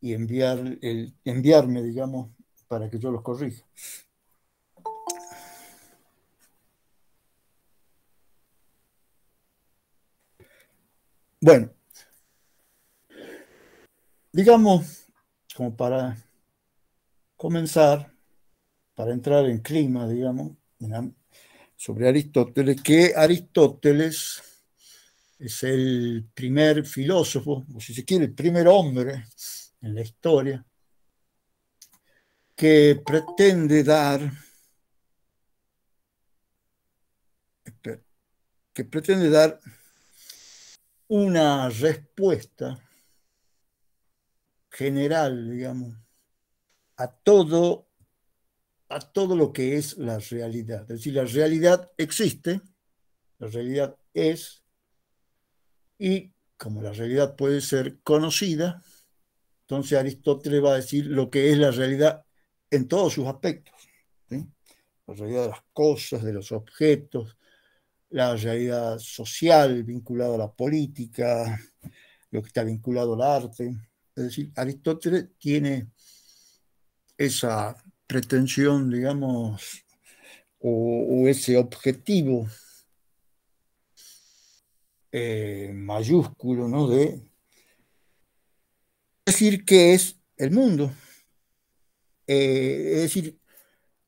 y enviar el, enviarme, digamos, para que yo los corrija. Bueno, digamos, como para comenzar, para entrar en clima, digamos, sobre Aristóteles, que Aristóteles es el primer filósofo, o si se quiere, el primer hombre en la historia, que pretende dar, que pretende dar una respuesta general, digamos, a todo, a todo lo que es la realidad. Es decir, la realidad existe, la realidad es, y como la realidad puede ser conocida, entonces Aristóteles va a decir lo que es la realidad en todos sus aspectos. La realidad de las cosas, de los objetos, la realidad social vinculada a la política, lo que está vinculado al arte. Es decir, Aristóteles tiene esa pretensión, digamos, o, ese objetivo eh, mayúsculo, ¿no? De decir qué es el mundo. Eh, es decir,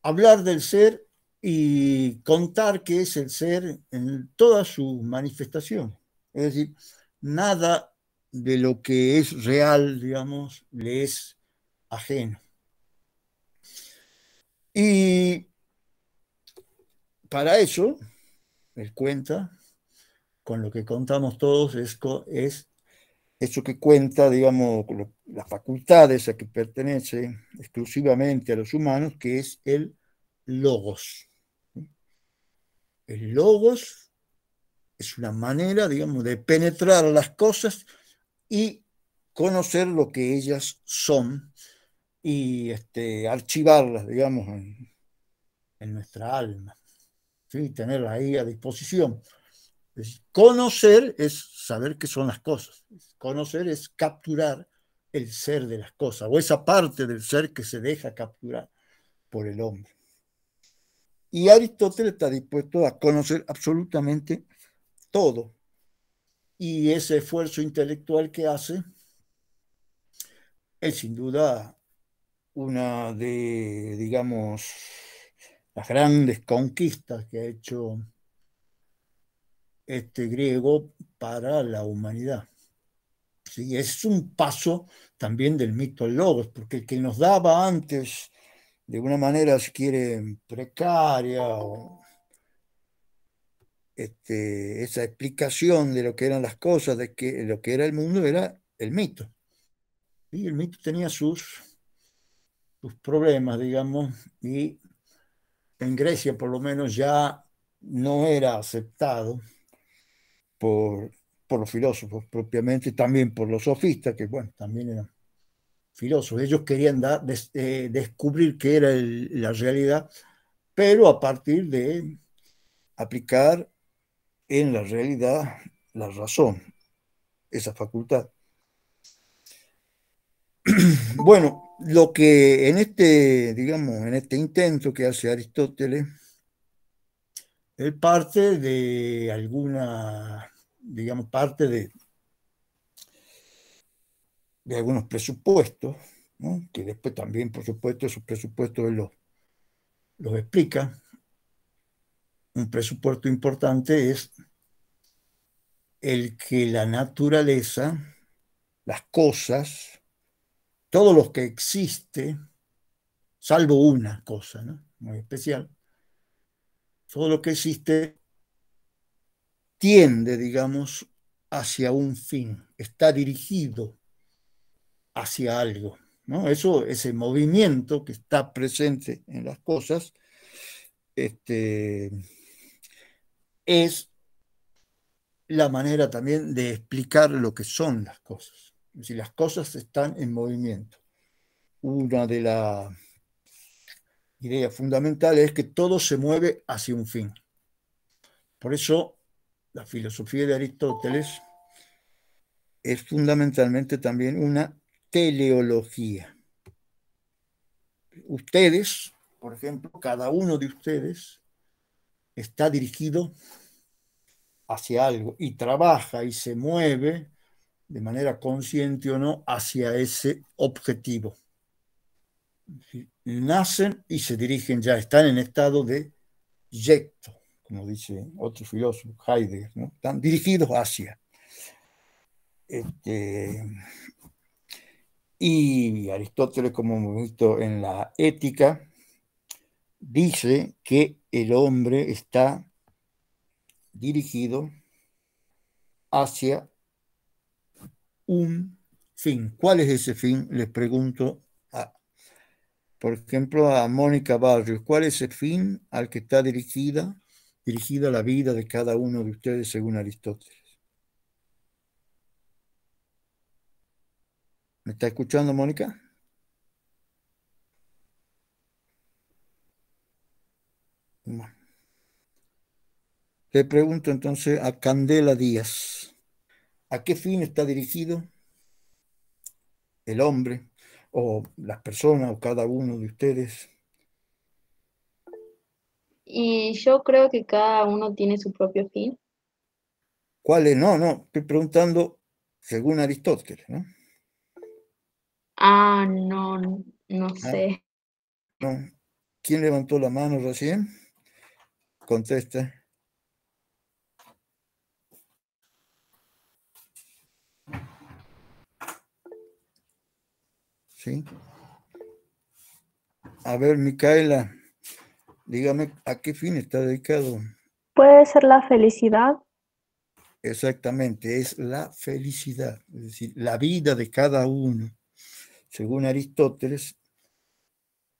hablar del ser y contar qué es el ser en toda su manifestación. Es decir, nada de lo que es real, digamos, le es ajeno. Y para eso, él cuenta, con lo que contamos todos, es, es eso que cuenta, digamos, las facultades a que pertenece exclusivamente a los humanos, que es el logos. El logos es una manera, digamos, de penetrar las cosas y conocer lo que ellas son y este, archivarlas, digamos, en, nuestra alma, ¿sí? tenerlas ahí a disposición. Conocer es saber qué son las cosas. Conocer es capturar el ser de las cosas o esa parte del ser que se deja capturar por el hombre. Y Aristóteles está dispuesto a conocer absolutamente todo. Y ese esfuerzo intelectual que hace es sin duda una de, digamos, las grandes conquistas que ha hecho este, griego para la humanidad. Sí, es un paso también del mito al logos, porque el que nos daba antes, de una manera, si quiere, precaria, este, esa explicación de lo que eran las cosas, de que lo que era el mundo era el mito. Y el mito tenía sus, sus problemas, digamos, y en Grecia por lo menos ya no era aceptado por, los filósofos propiamente, también por los sofistas, que bueno, también eran filósofos. Ellos querían dar, eh, descubrir qué era la realidad, pero a partir de aplicar en la realidad la razón, esa facultad. Bueno, lo que en este, digamos, en este intento que hace Aristóteles, él parte de alguna digamos, parte de, de algunos presupuestos, que después también, por supuesto, esos presupuestos los, los explica. Un presupuesto importante es el que la naturaleza, las cosas, todo lo que existe, salvo una cosa muy especial, todo lo que existe tiende, digamos, hacia un fin, está dirigido hacia algo. ¿no? Eso, ese movimiento que está presente en las cosas, este, es la manera también de explicar lo que son las cosas. Es decir, las cosas están en movimiento. Una de las ideas fundamentales es que todo se mueve hacia un fin. Por eso la filosofía de Aristóteles es fundamentalmente también una teleología. Ustedes, por ejemplo, cada uno de ustedes está dirigido hacia algo y trabaja y se mueve de manera consciente o no hacia ese objetivo. Nacen y se dirigen ya, están en estado de yecto como dice otro filósofo, Heidegger, ¿no? están dirigidos hacia. Este, y Aristóteles, como hemos visto en la ética, dice que el hombre está dirigido hacia un fin. ¿Cuál es ese fin? Les pregunto, por ejemplo, a Mónica Barrios, ¿cuál es el fin al que está dirigida dirigida a la vida de cada uno de ustedes según Aristóteles. ¿Me está escuchando, Mónica? Le pregunto entonces a Candela Díaz, ¿a qué fin está dirigido el hombre o las personas o cada uno de ustedes y yo creo que cada uno tiene su propio fin. ¿Cuál es? No, no, estoy preguntando según Aristóteles, ¿no? Ah, no, no ah. sé. ¿Quién levantó la mano recién? Contesta. ¿Sí? A ver, Micaela. Dígame, ¿a qué fin está dedicado? Puede ser la felicidad. Exactamente, es la felicidad, es decir, la vida de cada uno. Según Aristóteles,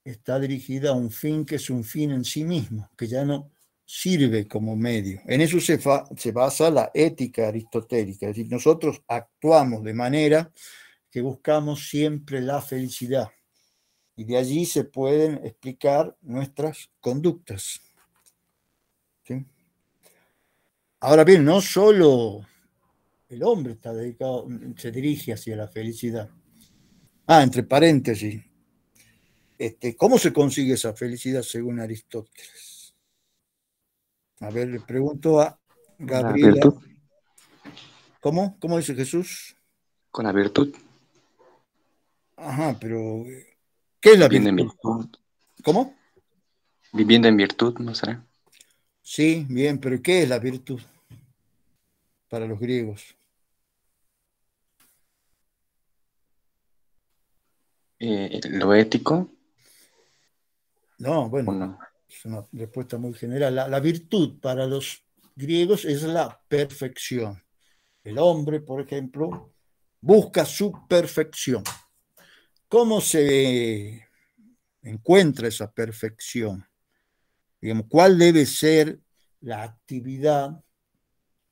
está dirigida a un fin que es un fin en sí mismo, que ya no sirve como medio. En eso se, se basa la ética aristotélica, es decir, nosotros actuamos de manera que buscamos siempre la felicidad, y de allí se pueden explicar nuestras conductas. Ahora bien, no solo el hombre está dedicado, se dirige hacia la felicidad. Ah, entre paréntesis, este, ¿cómo se consigue esa felicidad según Aristóteles? A ver, le pregunto a Gabriela. ¿Cómo? ¿Cómo dice Jesús? Con la virtud. Ajá, pero ¿Qué es la virtud? ¿Cómo? Viviendo en virtud, ¿no será? Sí, bien, pero ¿qué es la virtud para los griegos? Eh, ¿Lo ético? No, bueno, es una respuesta muy general. la virtud para los griegos es la perfección. El hombre, por ejemplo, busca su perfección. ¿Cómo se encuentra esa perfección? ¿Cuál debe ser la actividad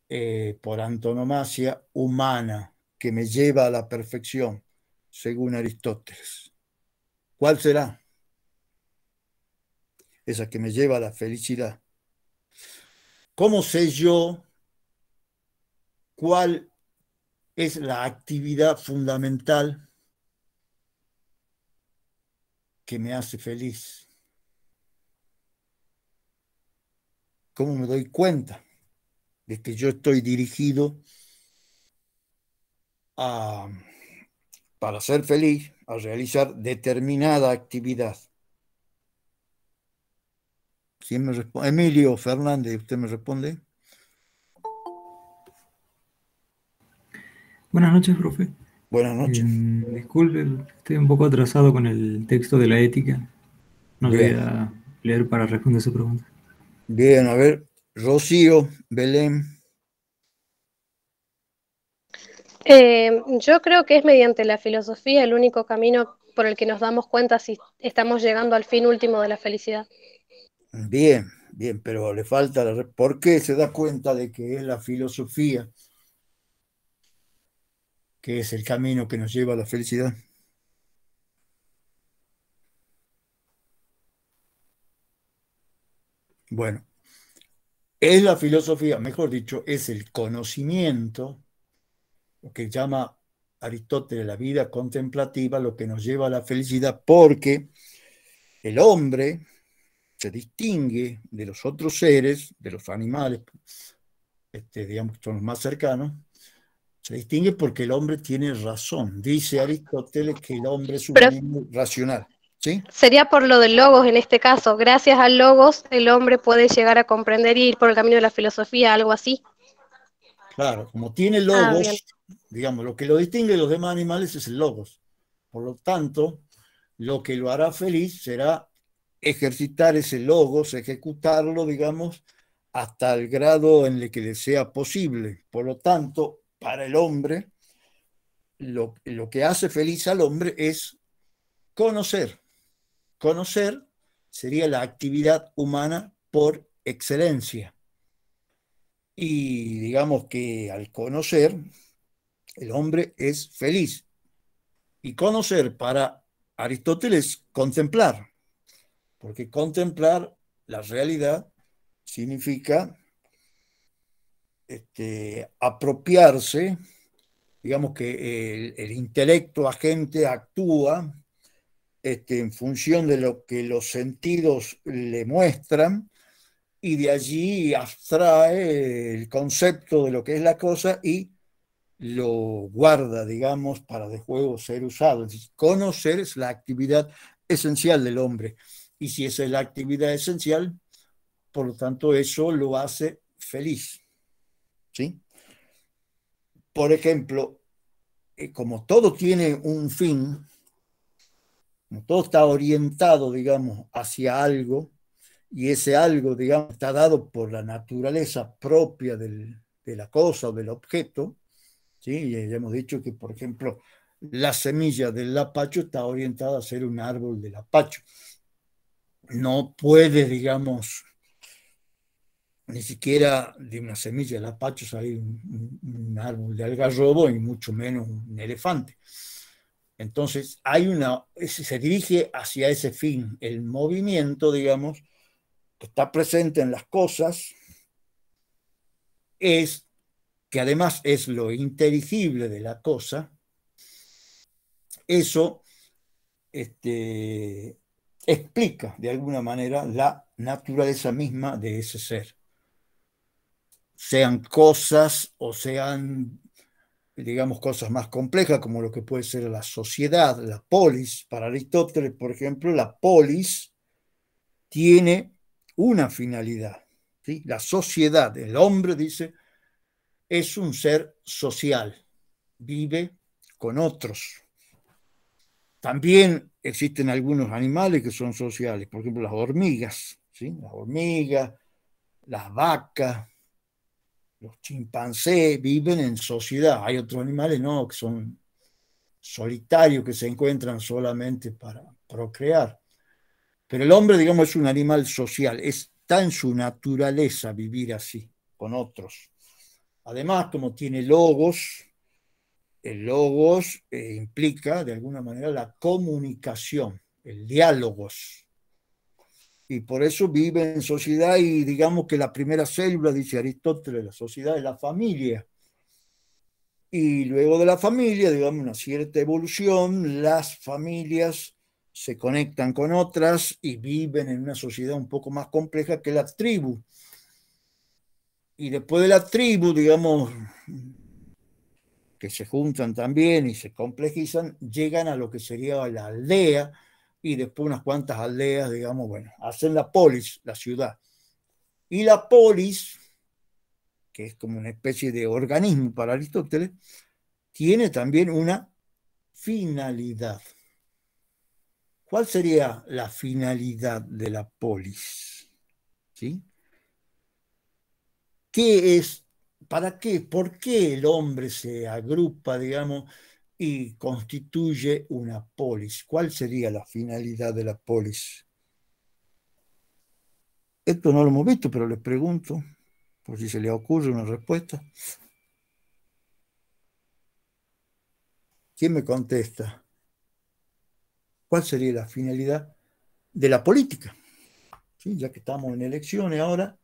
eh, por antonomasia humana que me lleva a la perfección, según Aristóteles? ¿Cuál será? Esa que me lleva a la felicidad. ¿Cómo sé yo cuál es la actividad fundamental que me hace feliz. ¿Cómo me doy cuenta de que yo estoy dirigido a, para ser feliz, a realizar determinada actividad? quién me responde? Emilio Fernández, ¿usted me responde? Buenas noches, profe. Buenas noches. Eh, disculpe, estoy un poco atrasado con el texto de la ética. No lo voy a leer para responder su pregunta. Bien, a ver, Rocío, Belén. Eh, yo creo que es mediante la filosofía el único camino por el que nos damos cuenta si estamos llegando al fin último de la felicidad. Bien, bien, pero le falta la... ¿Por qué se da cuenta de que es la filosofía? que es el camino que nos lleva a la felicidad. Bueno, es la filosofía, mejor dicho, es el conocimiento, lo que llama Aristóteles la vida contemplativa, lo que nos lleva a la felicidad, porque el hombre se distingue de los otros seres, de los animales, este, digamos que son los más cercanos, se distingue porque el hombre tiene razón. Dice Aristóteles que el hombre es un animal racional. ¿Sí? Sería por lo del logos en este caso. Gracias al logos el hombre puede llegar a comprender y ir por el camino de la filosofía, algo así. Claro, como tiene ah, logos, digamos, lo que lo distingue de los demás animales es el logos. Por lo tanto, lo que lo hará feliz será ejercitar ese logos, ejecutarlo, digamos, hasta el grado en el que le sea posible. Por lo tanto, para el hombre, lo, que hace feliz al hombre es conocer. Conocer sería la actividad humana por excelencia. Y digamos que al conocer, el hombre es feliz. Y conocer para Aristóteles contemplar, porque contemplar la realidad significa este, apropiarse, digamos que el, intelecto agente actúa este, en función de lo que los sentidos le muestran y de allí abstrae el concepto de lo que es la cosa y lo guarda, digamos, para de juego ser usado. Es conocer es la actividad esencial del hombre. Y si esa es la actividad esencial, por lo tanto, eso lo hace feliz. ¿sí? Por ejemplo, eh, como todo tiene un fin, como todo está orientado, digamos, hacia algo, y ese algo, digamos, está dado por la naturaleza propia de la cosa o del objeto, ¿sí? ya hemos dicho que, por ejemplo, la semilla del lapacho está orientada a ser un árbol del lapacho. No puede, digamos, ni siquiera de una semilla de lapacho Hay un, un, árbol de algarrobo y mucho menos un elefante. Entonces, hay una, se dirige hacia ese fin, el movimiento, digamos, que está presente en las cosas, es que además es lo inteligible de la cosa, eso este, explica de alguna manera la naturaleza misma de ese ser sean cosas o sean, digamos, cosas más complejas, como lo que puede ser la sociedad, la polis. Para Aristóteles, por ejemplo, la polis tiene una finalidad. La sociedad, el hombre, dice, es un ser social, vive con otros. También existen algunos animales que son sociales, por ejemplo las hormigas, ¿sí? las hormigas, las vacas, los chimpancés viven en sociedad. Hay otros animales, no, que son solitarios, que se encuentran solamente para procrear. Pero el hombre, digamos, es un animal social. Está en su naturaleza vivir así, con otros. Además, como tiene logos, el logos eh, implica, de alguna manera, la comunicación, el diálogos y por eso viven en sociedad y digamos que la primera célula, dice Aristóteles, la sociedad es la familia. Y luego de la familia, digamos, una cierta evolución, las familias se conectan con otras y viven en una sociedad un poco más compleja que la tribu. Y después de la tribu, digamos, que se juntan también y se complejizan, llegan a lo que sería la aldea, y después unas cuantas aldeas, digamos, bueno, hacen la polis, la ciudad. Y la polis, que es como una especie de organismo para Aristóteles, tiene también una finalidad. ¿Cuál sería la finalidad de la polis? qué? ¿Por qué el hombre se agrupa, digamos, y constituye una polis. ¿Cuál sería la finalidad de la polis? Esto no lo hemos visto, pero les pregunto, por si se le ocurre una respuesta. ¿Quién me contesta? ¿Cuál sería la finalidad de la política? Ya que estamos en elecciones ahora,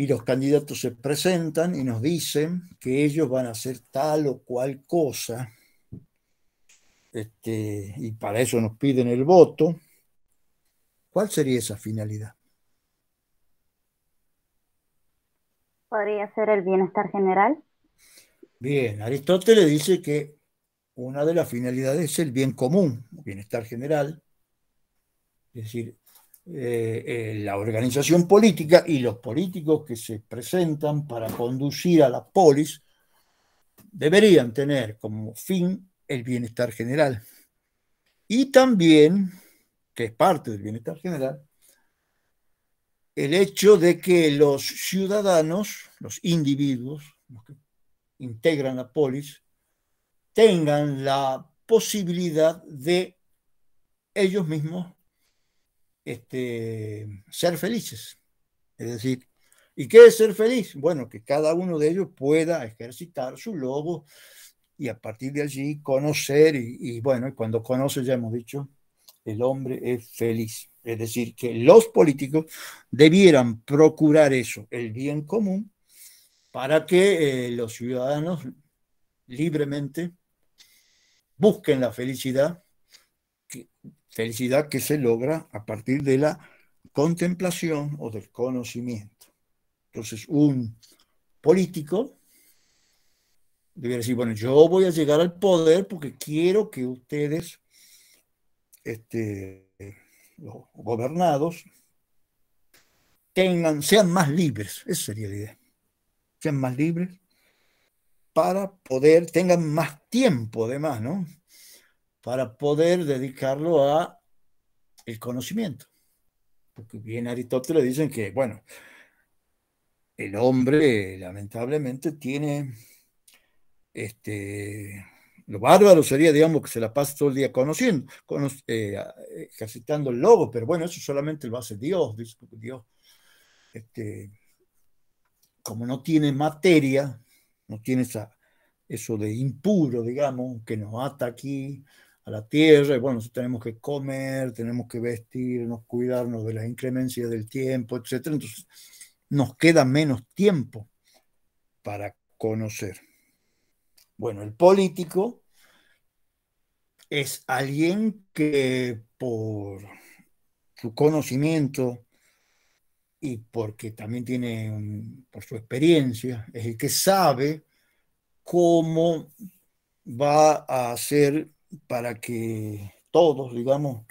y los candidatos se presentan y nos dicen que ellos van a hacer tal o cual cosa, este, y para eso nos piden el voto, ¿cuál sería esa finalidad? Podría ser el bienestar general. Bien, Aristóteles dice que una de las finalidades es el bien común, bienestar general. Es decir, eh, eh, la organización política y los políticos que se presentan para conducir a la polis deberían tener como fin el bienestar general. Y también, que es parte del bienestar general, el hecho de que los ciudadanos, los individuos, que integran la polis, tengan la posibilidad de ellos mismos este, ser felices. Es decir, ¿y qué es ser feliz? Bueno, que cada uno de ellos pueda ejercitar su lobo y a partir de allí conocer y, bueno, cuando conoce, ya hemos dicho, el hombre es feliz. Es decir, que los políticos debieran procurar eso, el bien común, para que eh, los ciudadanos libremente busquen la felicidad, que, Felicidad que se logra a partir de la contemplación o del conocimiento. Entonces, un político debería decir, bueno, yo voy a llegar al poder porque quiero que ustedes, este, los gobernados, tengan, sean más libres, esa sería la idea, sean más libres para poder, tengan más tiempo además, ¿no? para poder dedicarlo a el conocimiento. Porque bien Aristóteles dicen que, bueno, el hombre lamentablemente tiene, este, lo bárbaro sería, digamos, que se la pase todo el día conociendo, eh, ejercitando el lobo, pero bueno, eso solamente lo hace Dios, dice Dios, este, como no tiene materia, no tiene esa, eso de impuro, digamos, que nos ata aquí, la tierra, y bueno, tenemos que comer, tenemos que vestirnos, cuidarnos de las inclemencias del tiempo, etc. Entonces, nos queda menos tiempo para conocer. Bueno, el político es alguien que por su conocimiento y porque también tiene, por su experiencia, es el que sabe cómo va a hacer para que todos, digamos,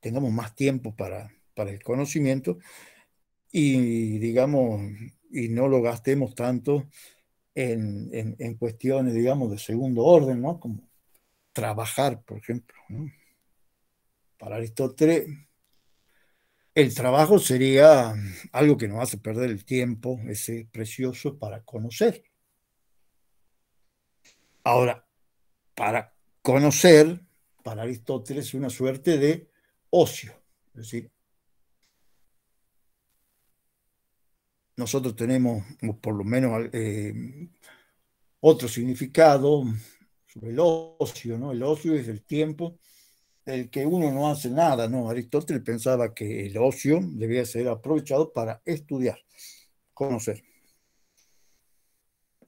tengamos más tiempo para, para el conocimiento y, digamos, y no lo gastemos tanto en, cuestiones, digamos, de segundo orden, ¿no? Como trabajar, por ejemplo. Para Aristóteles, el trabajo sería algo que nos hace perder el tiempo, ese precioso, para conocer. Ahora, para conocer, para Aristóteles, una suerte de ocio. Es decir, nosotros tenemos, por lo menos, eh, otro significado sobre el ocio, ¿no? El ocio es el tiempo el que uno no hace nada, ¿no? Aristóteles pensaba que el ocio debía ser aprovechado para estudiar, conocer.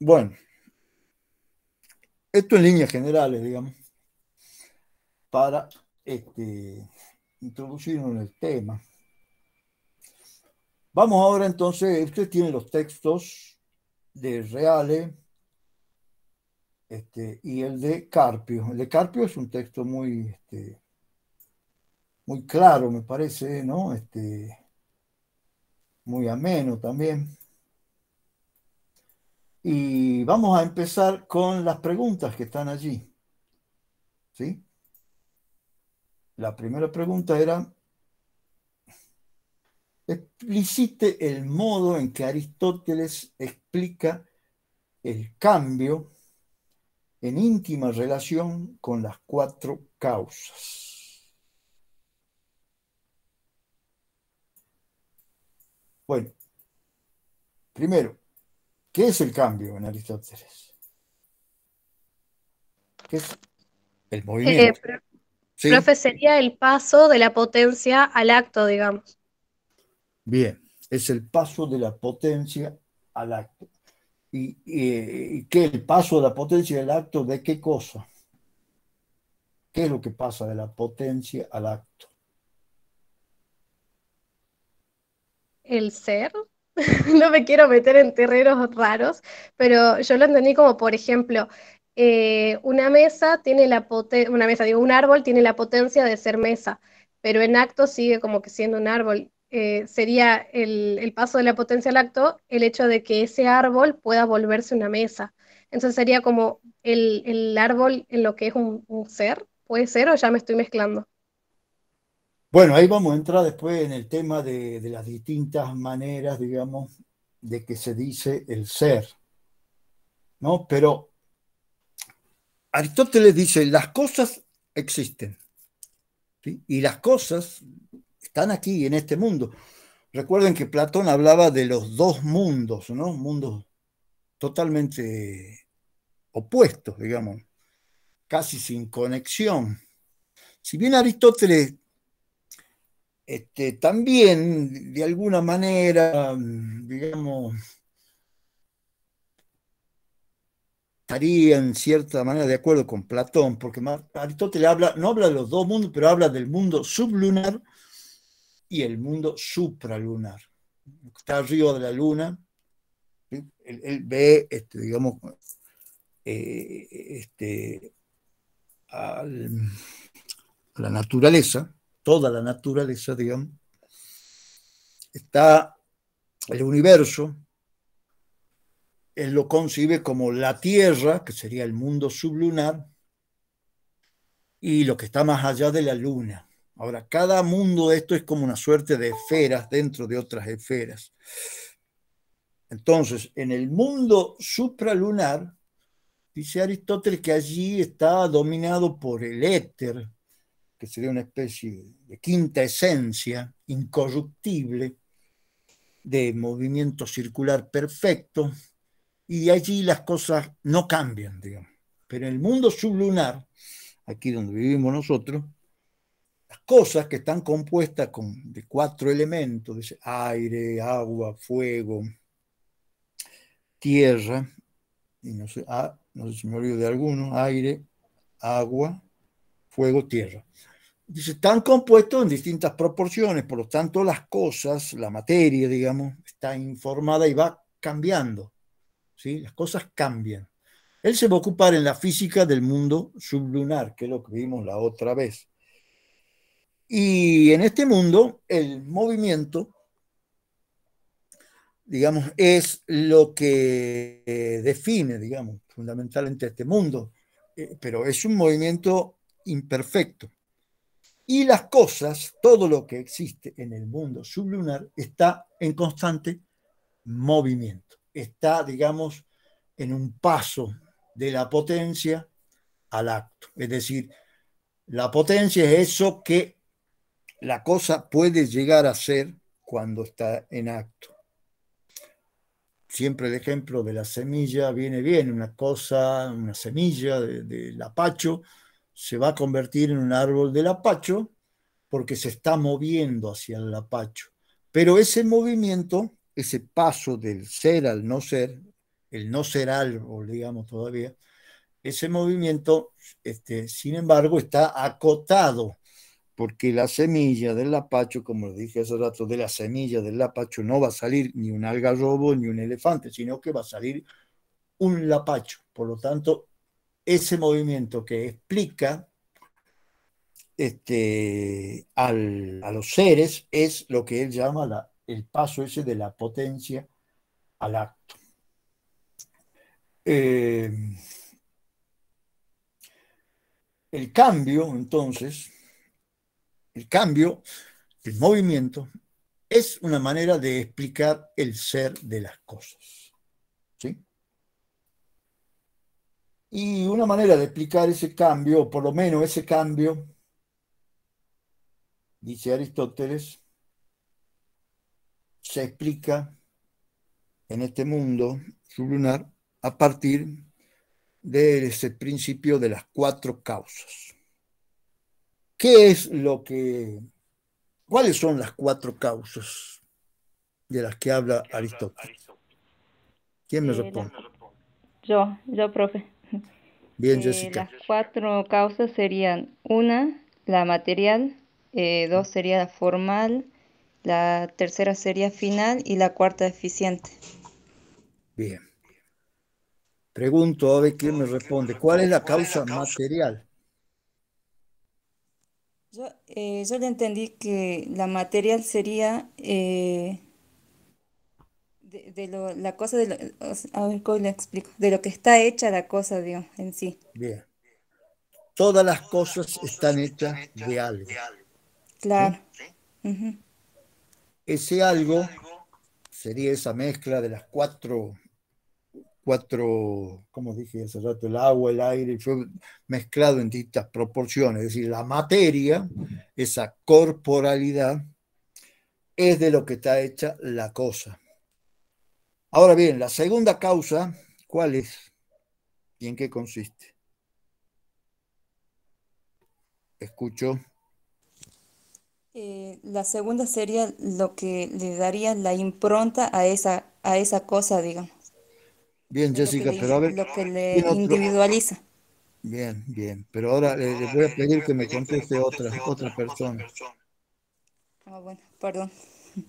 Bueno, esto en líneas generales, digamos, para este, introducirnos en el tema. Vamos ahora entonces, usted tiene los textos de Reale este, y el de Carpio. El de Carpio es un texto muy, este, muy claro, me parece, ¿no? Este, muy ameno también. Y vamos a empezar con las preguntas que están allí. ¿Sí? La primera pregunta era, explicite el modo en que Aristóteles explica el cambio en íntima relación con las cuatro causas. Bueno, primero, ¿Qué es el cambio en Aristóteles? ¿Qué es el movimiento? Eh, profe, sería el paso de la potencia al acto, digamos. Bien, es el paso de la potencia al acto. ¿Y, y qué el paso de la potencia al acto de qué cosa? ¿Qué es lo que pasa de la potencia al acto? El ser. no me quiero meter en terrenos raros, pero yo lo entendí como, por ejemplo, eh, una mesa tiene la potencia, una mesa, digo, un árbol tiene la potencia de ser mesa, pero en acto sigue como que siendo un árbol. Eh, sería el, paso de la potencia al acto el hecho de que ese árbol pueda volverse una mesa. Entonces sería como el, árbol en lo que es un ser, puede ser o ya me estoy mezclando. Bueno, ahí vamos a entrar después en el tema de, las distintas maneras, digamos, de que se dice el ser. ¿No? Pero Aristóteles dice, las cosas existen. Y las cosas están aquí, en este mundo. Recuerden que Platón hablaba de los dos mundos, ¿no? Mundos totalmente opuestos, digamos, casi sin conexión. Si bien Aristóteles este, también de alguna manera, digamos, estaría en cierta manera de acuerdo con Platón, porque Aristóteles no habla de los dos mundos, pero habla del mundo sublunar y el mundo supralunar. Está arriba de la luna, él, ve, este, digamos, eh, este, a la naturaleza, toda la naturaleza, Dios, está el universo, él lo concibe como la Tierra, que sería el mundo sublunar, y lo que está más allá de la Luna. Ahora, cada mundo de esto es como una suerte de esferas dentro de otras esferas. Entonces, en el mundo supralunar, dice Aristóteles que allí está dominado por el éter, que sería una especie de quinta esencia incorruptible de movimiento circular perfecto, y allí las cosas no cambian, digamos. Pero en el mundo sublunar, aquí donde vivimos nosotros, las cosas que están compuestas con, de cuatro elementos, de aire, agua, fuego, tierra, y no sé, ah, no sé si me olvido de alguno, aire, agua, fuego, tierra están compuestos en distintas proporciones, por lo tanto las cosas, la materia, digamos, está informada y va cambiando. ¿sí? Las cosas cambian. Él se va a ocupar en la física del mundo sublunar, que es lo que vimos la otra vez. Y en este mundo, el movimiento, digamos, es lo que eh, define, digamos, fundamentalmente este mundo, eh, pero es un movimiento imperfecto y las cosas, todo lo que existe en el mundo sublunar está en constante movimiento, está, digamos, en un paso de la potencia al acto. Es decir, la potencia es eso que la cosa puede llegar a ser cuando está en acto. Siempre el ejemplo de la semilla viene bien, una cosa, una semilla del de, apacho, se va a convertir en un árbol del apacho porque se está moviendo hacia el apacho. Pero ese movimiento, ese paso del ser al no ser, el no ser árbol, digamos todavía, ese movimiento, este, sin embargo, está acotado porque la semilla del apacho, como lo dije hace rato, de la semilla del apacho no va a salir ni un algarrobo ni un elefante, sino que va a salir un lapacho. Por lo tanto, ese movimiento que explica este, a los seres es lo que él llama el paso ese de la potencia al acto. Eh, el cambio, entonces, el cambio, el movimiento, es una manera de explicar el ser de las cosas. Y una manera de explicar ese cambio, o por lo menos ese cambio, dice Aristóteles, se explica en este mundo sublunar a partir de ese principio de las cuatro causas. ¿Qué es lo que... ¿Cuáles son las cuatro causas de las que habla Aristóteles? ¿Quién me eh, responde? Yo, yo, profe. Bien, eh, Jessica. Las cuatro causas serían una, la material, eh, dos sería la formal, la tercera sería final y la cuarta eficiente. Bien. Pregunto a ver quién me responde. ¿Cuál es la causa material? Yo, eh, yo le entendí que la material sería de, lo, la cosa, de cómo explico, de lo que está hecha la cosa, dios en sí. Bien. Todas las cosas están hechas de algo. Claro. Ese algo sería esa mezcla de las cuatro, cuatro, como dije hace rato, el agua, el aire, fue mezclado en distintas proporciones. Es decir, la materia, esa corporalidad, es de lo que está hecha la cosa. Ahora bien, la segunda causa, ¿cuál es? ¿Y en qué consiste? Escucho. Eh, la segunda sería lo que le daría la impronta a esa, a esa cosa, digamos. Bien, Jessica, pero a ver. Lo que le individualiza. Bien, bien, pero ahora le, voy a pedir que me conteste otra, otra persona. Ah, bueno, perdón.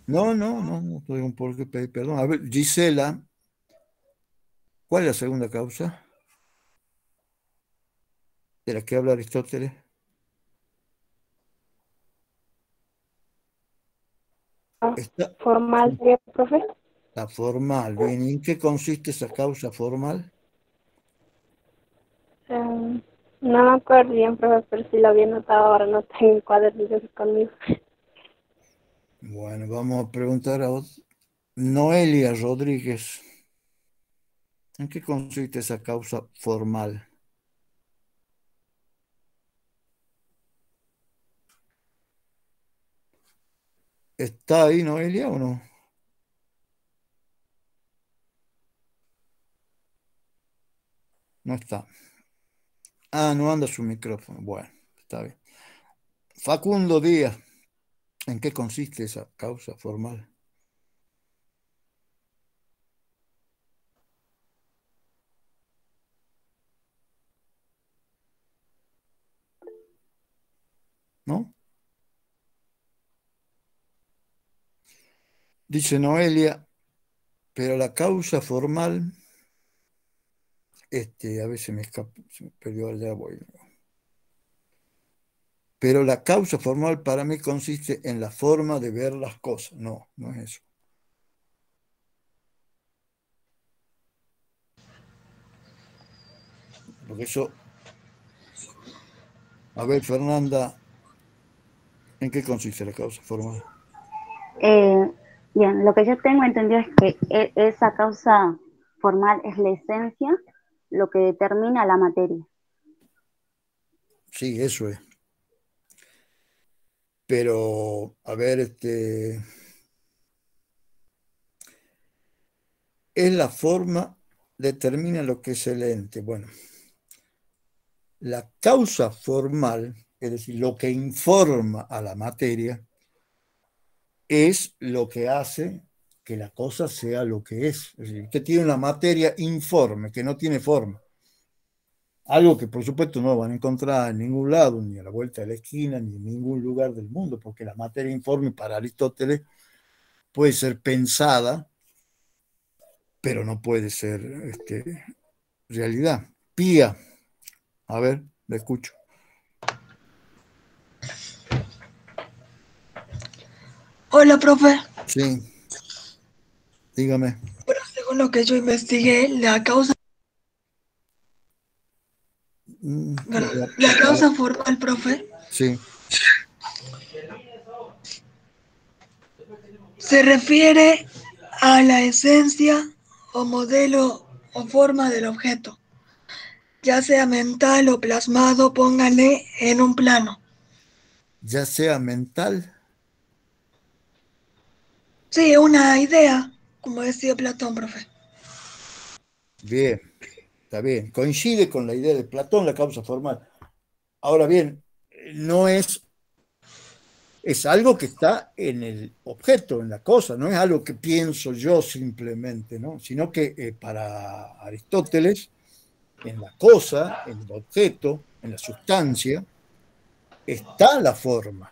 No, no, no, no un por qué pedir perdón. A ver, Gisela, ¿cuál es la segunda causa? ¿De la que habla Aristóteles? Ah, formal, formal, profe. La formal, ¿En qué consiste esa causa formal? Em, no me acuerdo bien, profe, pero si lo había notado ahora no tengo el conmigo. Bueno, vamos a preguntar a Noelia Rodríguez. ¿En qué consiste esa causa formal? ¿Está ahí Noelia o no? No está. Ah, no anda su micrófono. Bueno, está bien. Facundo Díaz. ¿En qué consiste esa causa formal? ¿No? Dice Noelia, pero la causa formal, este, a veces me escapó, se me perdió, ya voy. Pero la causa formal para mí consiste en la forma de ver las cosas. No, no es eso. Porque eso... A ver, Fernanda, ¿en qué consiste la causa formal? Eh, bien, lo que yo tengo entendido es que e, esa causa formal es la esencia, lo que determina la materia. Sí, eso es. Pero, a ver, este... Es la forma, determina lo que es el ente. Bueno, la causa formal, es decir, lo que informa a la materia, es lo que hace que la cosa sea lo que es. Es decir, que tiene una materia informe, que no tiene forma. Algo que por supuesto no van a encontrar en ningún lado, ni a la vuelta de la esquina, ni en ningún lugar del mundo, porque la materia informe para Aristóteles puede ser pensada, pero no puede ser este, realidad. Pía, a ver, me escucho. Hola, profe. Sí. Dígame. Bueno, según lo que yo investigué, la causa ¿La causa formal, profe? Sí. Se refiere a la esencia o modelo o forma del objeto, ya sea mental o plasmado, póngale en un plano. Ya sea mental. Sí, una idea, como decía Platón, profe. Bien bien, coincide con la idea de Platón, la causa formal. Ahora bien, no es, es algo que está en el objeto, en la cosa, no es algo que pienso yo simplemente, ¿no? sino que eh, para Aristóteles, en la cosa, en el objeto, en la sustancia, está la forma.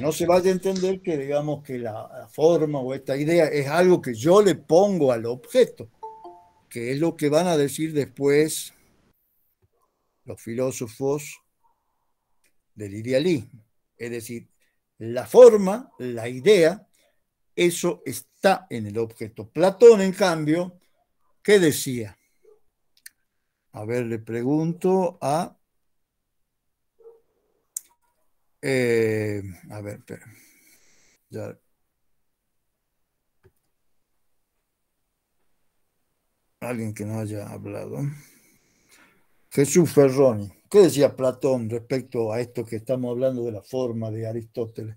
no se vaya a entender que digamos que la, forma o esta idea es algo que yo le pongo al objeto que es lo que van a decir después los filósofos del idealismo. Es decir, la forma, la idea, eso está en el objeto. Platón, en cambio, ¿qué decía? A ver, le pregunto a... Eh, a ver, espera. Ya alguien que no haya hablado. Jesús Ferroni, ¿qué decía Platón respecto a esto que estamos hablando de la forma de Aristóteles?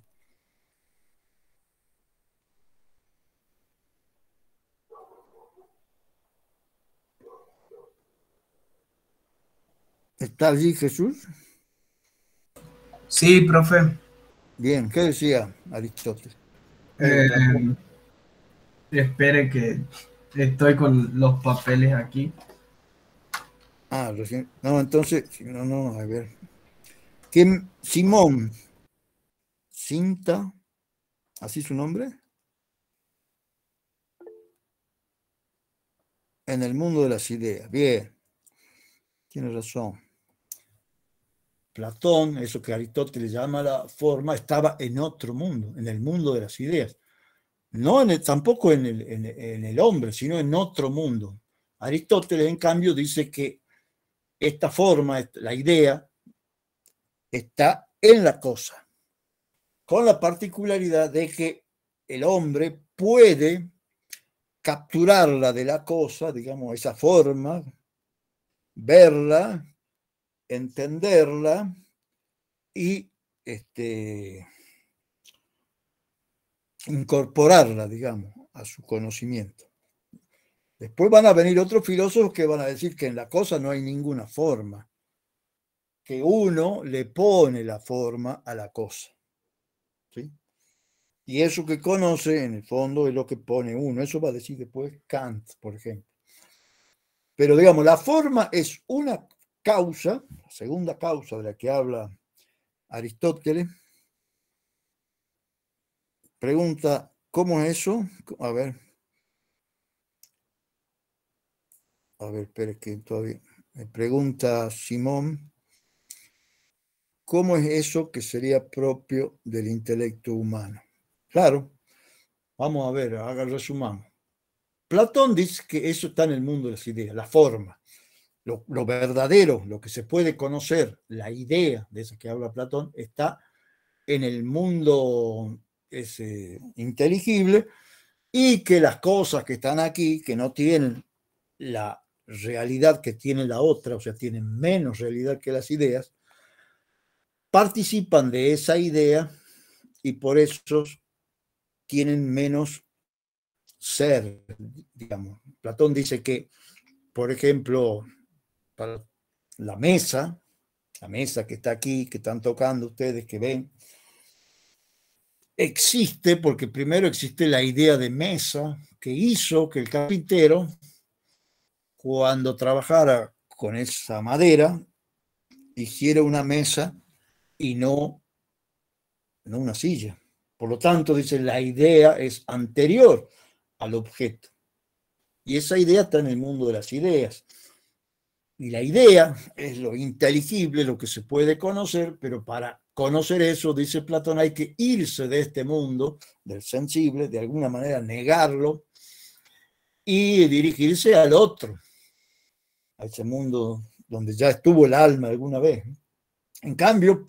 ¿Está allí Jesús? Sí, profe. Bien, ¿qué decía Aristóteles? Eh, espere que Estoy con los papeles aquí. Ah, recién. No, entonces, no, no, a ver. ¿Qué, Simón, cinta, así su nombre. En el mundo de las ideas. Bien, tiene razón. Platón, eso que Aristóteles llama la forma, estaba en otro mundo, en el mundo de las ideas no tampoco en el, el hombre, sino en otro mundo. Aristóteles, en cambio, dice que esta forma, la idea, está en la cosa, con la particularidad de que el hombre puede capturarla de la cosa, digamos, esa forma, verla, entenderla y este, incorporarla, digamos, a su conocimiento. Después van a venir otros filósofos que van a decir que en la cosa no hay ninguna forma, que uno le pone la forma a la cosa. ¿sí? Y eso que conoce, en el fondo, es lo que pone uno. Eso va a decir después Kant, por ejemplo. Pero digamos, la forma es una causa, la segunda causa de la que habla Aristóteles, Pregunta, ¿cómo es eso? A ver. A ver, espera que todavía. Me pregunta Simón, ¿cómo es eso que sería propio del intelecto humano? Claro, vamos a ver, haga el Platón dice que eso está en el mundo de las ideas, la forma, lo, lo verdadero, lo que se puede conocer, la idea de esa que habla Platón, está en el mundo es eh, inteligible y que las cosas que están aquí, que no tienen la realidad que tiene la otra, o sea, tienen menos realidad que las ideas, participan de esa idea y por eso tienen menos ser, digamos. Platón dice que, por ejemplo, para la mesa, la mesa que está aquí, que están tocando ustedes, que ven, Existe porque primero existe la idea de mesa que hizo que el carpintero, cuando trabajara con esa madera, hiciera una mesa y no, no una silla. Por lo tanto, dice, la idea es anterior al objeto. Y esa idea está en el mundo de las ideas. Y la idea es lo inteligible, lo que se puede conocer, pero para conocer eso, dice Platón, hay que irse de este mundo, del sensible, de alguna manera negarlo y dirigirse al otro, a ese mundo donde ya estuvo el alma alguna vez. En cambio,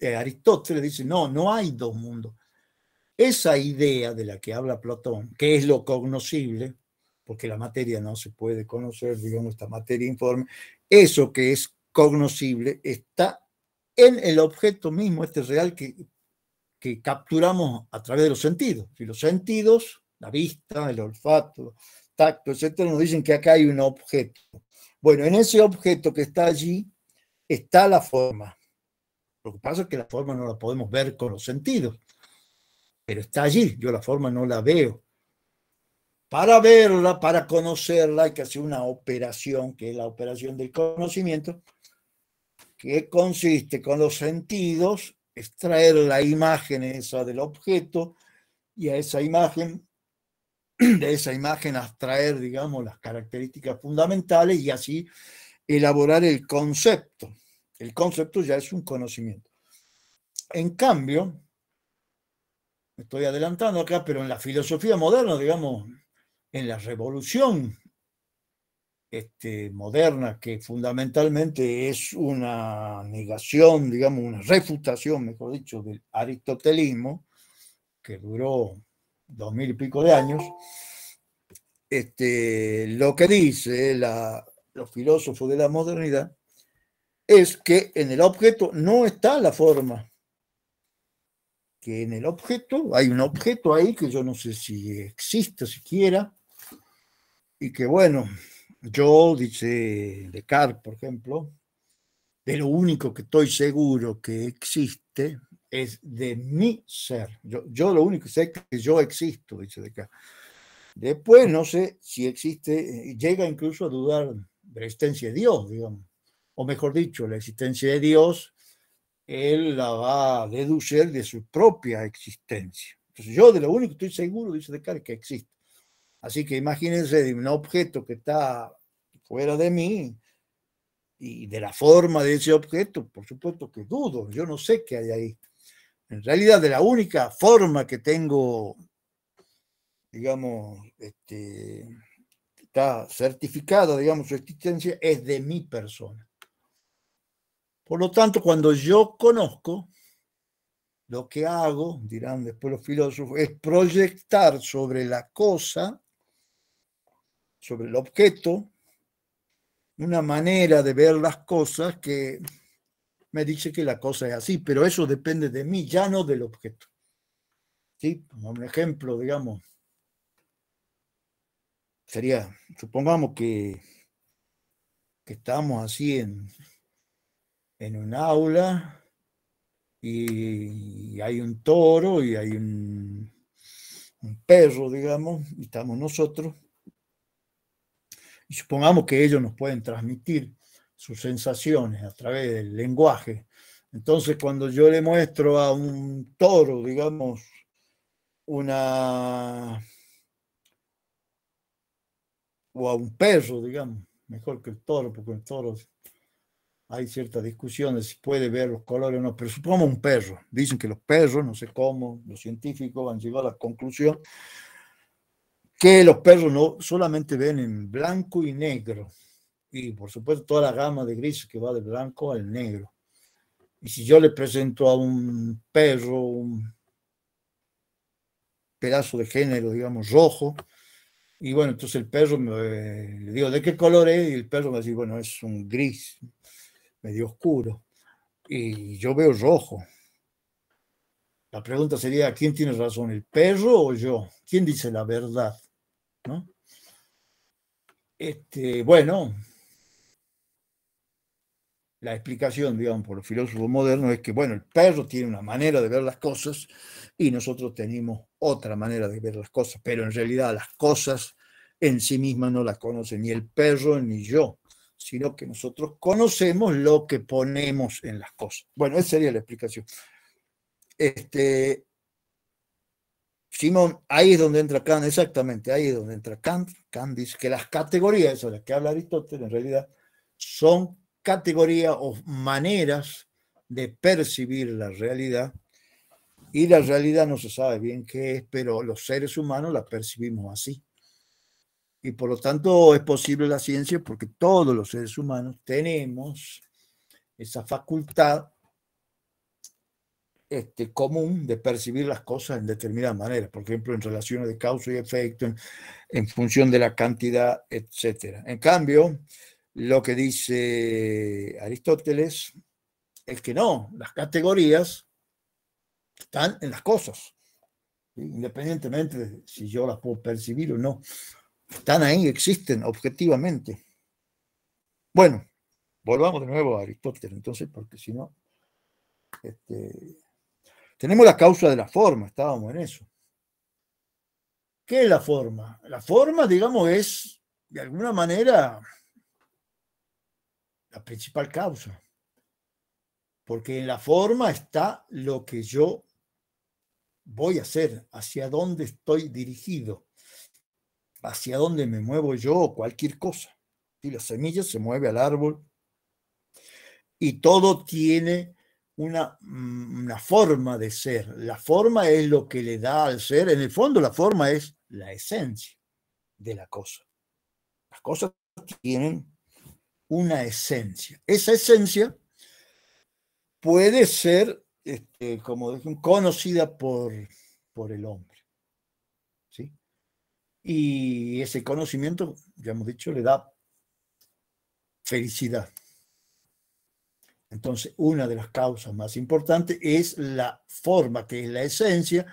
eh, Aristóteles dice, no, no hay dos mundos. Esa idea de la que habla Platón, que es lo cognoscible, porque la materia no se puede conocer, digamos, esta materia informe, eso que es cognoscible está en el objeto mismo, este real que, que capturamos a través de los sentidos. Y los sentidos, la vista, el olfato, tacto, etc. nos dicen que acá hay un objeto. Bueno, en ese objeto que está allí está la forma. Lo que pasa es que la forma no la podemos ver con los sentidos, pero está allí, yo la forma no la veo. Para verla, para conocerla, hay que hacer una operación, que es la operación del conocimiento, que consiste con los sentidos, extraer la imagen esa del objeto y a esa imagen, de esa imagen abstraer, digamos, las características fundamentales y así elaborar el concepto. El concepto ya es un conocimiento. En cambio, me estoy adelantando acá, pero en la filosofía moderna, digamos, en la revolución este, moderna, que fundamentalmente es una negación, digamos, una refutación, mejor dicho, del aristotelismo, que duró dos mil y pico de años, este, lo que dice los filósofos de la modernidad es que en el objeto no está la forma, que en el objeto hay un objeto ahí que yo no sé si existe siquiera, y que bueno, yo, dice Descartes, por ejemplo, de lo único que estoy seguro que existe es de mi ser. Yo, lo único que sé es que yo existo, dice Descartes. Después no sé si existe, eh, llega incluso a dudar de la existencia de Dios, digamos. O mejor dicho, la existencia de Dios, él la va a deducir de su propia existencia. Entonces yo de lo único que estoy seguro, dice Descartes, que existe. Así que imagínense de un objeto que está fuera de mí y de la forma de ese objeto, por supuesto que dudo, yo no sé qué hay ahí. En realidad, de la única forma que tengo, digamos, este, está certificada, digamos, su existencia, es de mi persona. Por lo tanto, cuando yo conozco, lo que hago, dirán después los filósofos, es proyectar sobre la cosa sobre el objeto, una manera de ver las cosas que me dice que la cosa es así, pero eso depende de mí, ya no del objeto. ¿Sí? un ejemplo, digamos, sería, supongamos que, estamos así en, un aula y, hay un toro y hay un, un perro, digamos, y estamos nosotros supongamos que ellos nos pueden transmitir sus sensaciones a través del lenguaje. Entonces, cuando yo le muestro a un toro, digamos, una... o a un perro, digamos, mejor que el toro, porque el toro hay ciertas discusiones si puede ver los colores o no, pero supongamos un perro. Dicen que los perros, no sé cómo, los científicos han llegado a la conclusión que los perros no solamente ven en blanco y negro, y por supuesto toda la gama de grises que va de blanco al negro. Y si yo le presento a un perro un pedazo de género, digamos, rojo, y bueno, entonces el perro me, le digo, ¿de qué color es? Y el perro me dice, bueno, es un gris, medio oscuro. Y yo veo rojo. La pregunta sería, ¿quién tiene razón, el perro o yo? ¿Quién dice la verdad? Este, bueno, la explicación, digamos, por los filósofos modernos es que, bueno, el perro tiene una manera de ver las cosas y nosotros tenemos otra manera de ver las cosas, pero en realidad las cosas en sí mismas no las conoce ni el perro ni yo, sino que nosotros conocemos lo que ponemos en las cosas. Bueno, esa sería la explicación. Este, Simón, ahí es donde entra Kant, exactamente, ahí es donde entra Kant. Kant dice que las categorías, eso las que habla Aristóteles, en realidad son categorías o maneras de percibir la realidad. Y la realidad no se sabe bien qué es, pero los seres humanos la percibimos así. Y por lo tanto es posible la ciencia porque todos los seres humanos tenemos esa facultad este, común de percibir las cosas en determinadas maneras, por ejemplo, en relaciones de causa y efecto, en, función de la cantidad, etc. En cambio, lo que dice Aristóteles es que no, las categorías están en las cosas, independientemente de si yo las puedo percibir o no. Están ahí, existen objetivamente. Bueno, volvamos de nuevo a Aristóteles, entonces, porque si no, este, tenemos la causa de la forma, estábamos en eso. ¿Qué es la forma? La forma, digamos, es de alguna manera la principal causa. Porque en la forma está lo que yo voy a hacer, hacia dónde estoy dirigido, hacia dónde me muevo yo, o cualquier cosa. Y la semilla se mueve al árbol. Y todo tiene Mm, una, forma de ser. La forma es lo que le da al ser. En el fondo, la forma es la esencia de la cosa. Las cosas tienen una esencia. Esa esencia puede ser, este, como conocida por, por el hombre. ¿sí? Y ese conocimiento, ya hemos dicho, le da felicidad. Entonces, una de las causas más importantes es la forma, que es la esencia,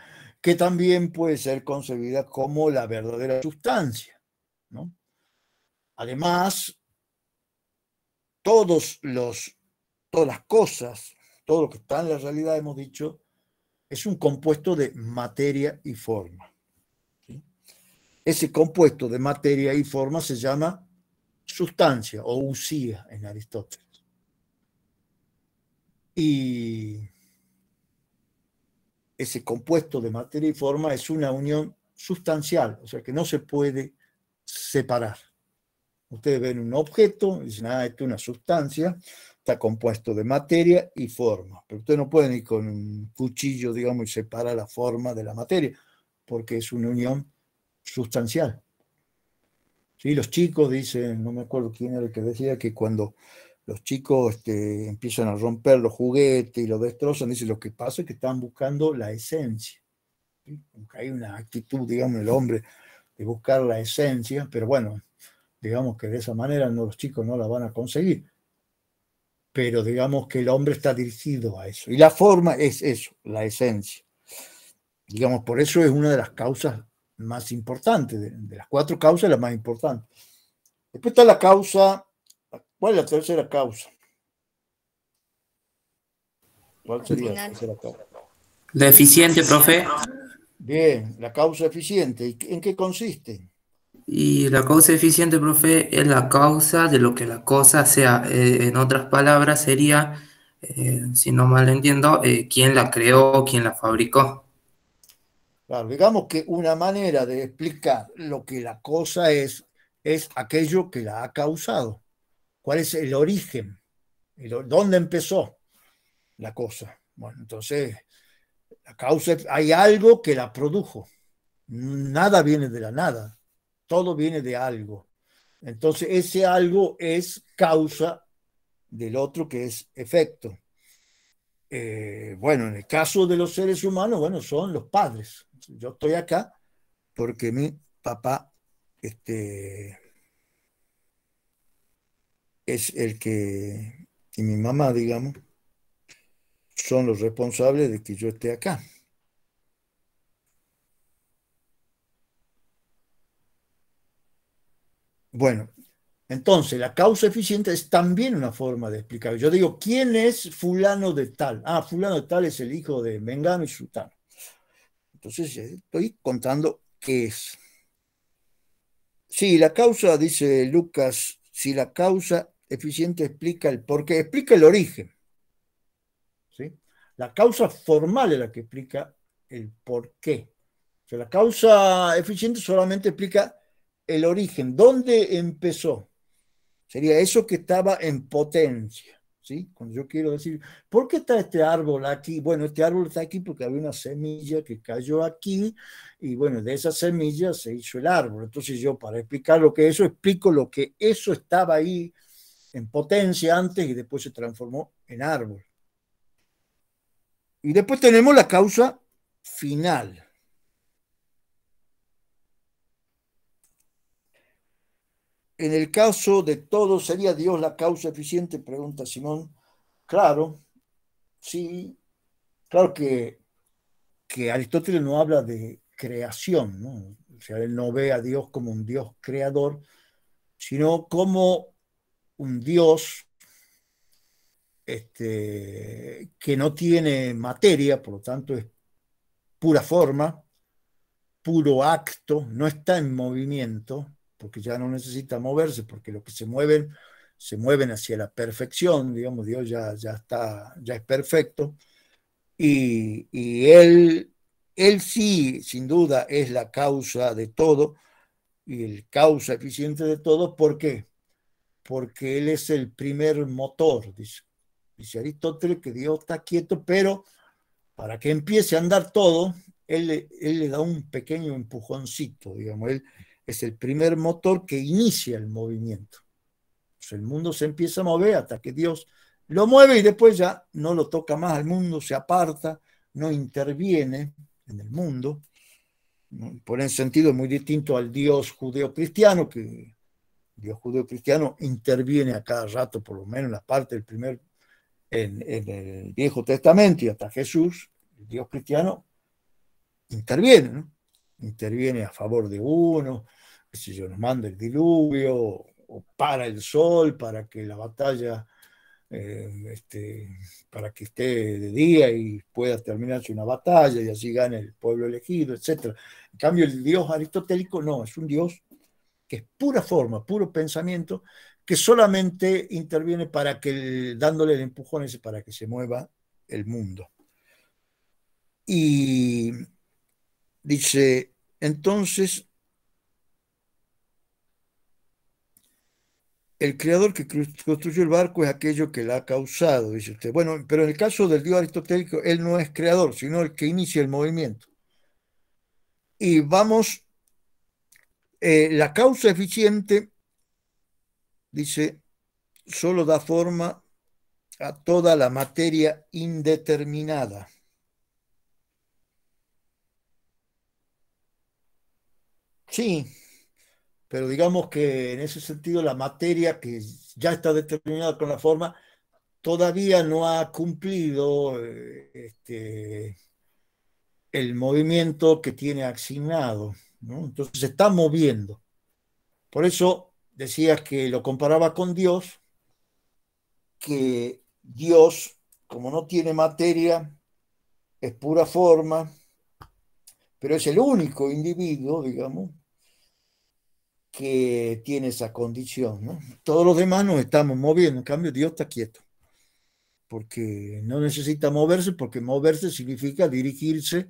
que también puede ser concebida como la verdadera sustancia. Además, todos los, todas las cosas, todo lo que está en la realidad, hemos dicho, es un compuesto de materia y forma. Ese compuesto de materia y forma se llama sustancia o usía en Aristóteles y ese compuesto de materia y forma es una unión sustancial, o sea que no se puede separar. Ustedes ven un objeto, dicen, ah, esto es una sustancia, está compuesto de materia y forma. Pero ustedes no pueden ir con un cuchillo, digamos, y separar la forma de la materia, porque es una unión sustancial. ¿Sí? Los chicos dicen, no me acuerdo quién era el que decía que cuando los chicos este, empiezan a romper los juguetes y los destrozan. Dice, lo que pasa es que están buscando la esencia. Hay una actitud, digamos, el hombre de buscar la esencia, pero bueno, digamos que de esa manera los chicos no la van a conseguir. Pero digamos que el hombre está dirigido a eso. Y la forma es eso, la esencia. Digamos, por eso es una de las causas más importantes, de, de las cuatro causas, la más importante. Después está la causa ¿Cuál es la tercera causa? ¿Cuál sería la tercera causa? La eficiente, profe. Bien, la causa eficiente. ¿En qué consiste? Y la causa eficiente, profe, es la causa de lo que la cosa sea. Eh, en otras palabras, sería, eh, si no mal entiendo, eh, quién la creó quién la fabricó. Claro, digamos que una manera de explicar lo que la cosa es es aquello que la ha causado cuál es el origen, dónde empezó la cosa. Bueno, entonces, la causa, hay algo que la produjo. Nada viene de la nada, todo viene de algo. Entonces, ese algo es causa del otro que es efecto. Eh, bueno, en el caso de los seres humanos, bueno, son los padres. Yo estoy acá porque mi papá este, es el que, y mi mamá, digamos, son los responsables de que yo esté acá. Bueno, entonces la causa eficiente es también una forma de explicar. Yo digo, ¿quién es fulano de tal? Ah, fulano de tal es el hijo de Mengano y Sultano. Entonces eh, estoy contando qué es. Sí, la causa, dice Lucas, si la causa eficiente explica el porqué, explica el origen. ¿sí? La causa formal es la que explica el porqué. qué. la causa eficiente solamente explica el origen, dónde empezó. Sería eso que estaba en potencia. ¿sí? Cuando yo quiero decir, ¿por qué está este árbol aquí? Bueno, este árbol está aquí porque había una semilla que cayó aquí y bueno, de esa semilla se hizo el árbol. Entonces yo para explicar lo que eso, explico lo que eso estaba ahí en potencia antes y después se transformó en árbol. Y después tenemos la causa final. En el caso de todo, ¿sería Dios la causa eficiente? Pregunta Simón. Claro, sí. Claro que, que Aristóteles no habla de creación, ¿no? O sea, él no ve a Dios como un Dios creador, sino como un dios este, que no tiene materia, por lo tanto es pura forma, puro acto, no está en movimiento, porque ya no necesita moverse, porque los que se mueven se mueven hacia la perfección, digamos, Dios ya, ya está, ya es perfecto, y, él, él sí, sin duda, es la causa de todo, y el causa eficiente de todo, ¿por qué? porque él es el primer motor, dice, Aristóteles, que Dios está quieto, pero para que empiece a andar todo, él, le da un pequeño empujoncito, digamos, él es el primer motor que inicia el movimiento. Pues el mundo se empieza a mover hasta que Dios lo mueve y después ya no lo toca más al mundo, se aparta, no interviene en el mundo. Por un sentido muy distinto al Dios cristiano que Dios judío cristiano interviene a cada rato, por lo menos en la parte del primer, en, el Viejo Testamento y hasta Jesús, el Dios cristiano interviene, ¿no? Interviene a favor de uno, si yo, nos manda el diluvio, o para el sol, para que la batalla, eh, este, para que esté de día y pueda terminarse una batalla y así gane el pueblo elegido, etc. En cambio, el dios aristotélico no, es un dios que es pura forma, puro pensamiento, que solamente interviene para que, dándole el empujón para que se mueva el mundo. Y dice, entonces, el creador que construyó el barco es aquello que la ha causado, dice usted. Bueno, pero en el caso del dios aristotélico, él no es creador, sino el que inicia el movimiento. Y vamos eh, la causa eficiente, dice, solo da forma a toda la materia indeterminada. Sí, pero digamos que en ese sentido la materia que ya está determinada con la forma todavía no ha cumplido eh, este, el movimiento que tiene asignado. Entonces se está moviendo. Por eso decías que lo comparaba con Dios, que Dios, como no tiene materia, es pura forma, pero es el único individuo, digamos, que tiene esa condición. Todos los demás nos estamos moviendo, en cambio Dios está quieto, porque no necesita moverse, porque moverse significa dirigirse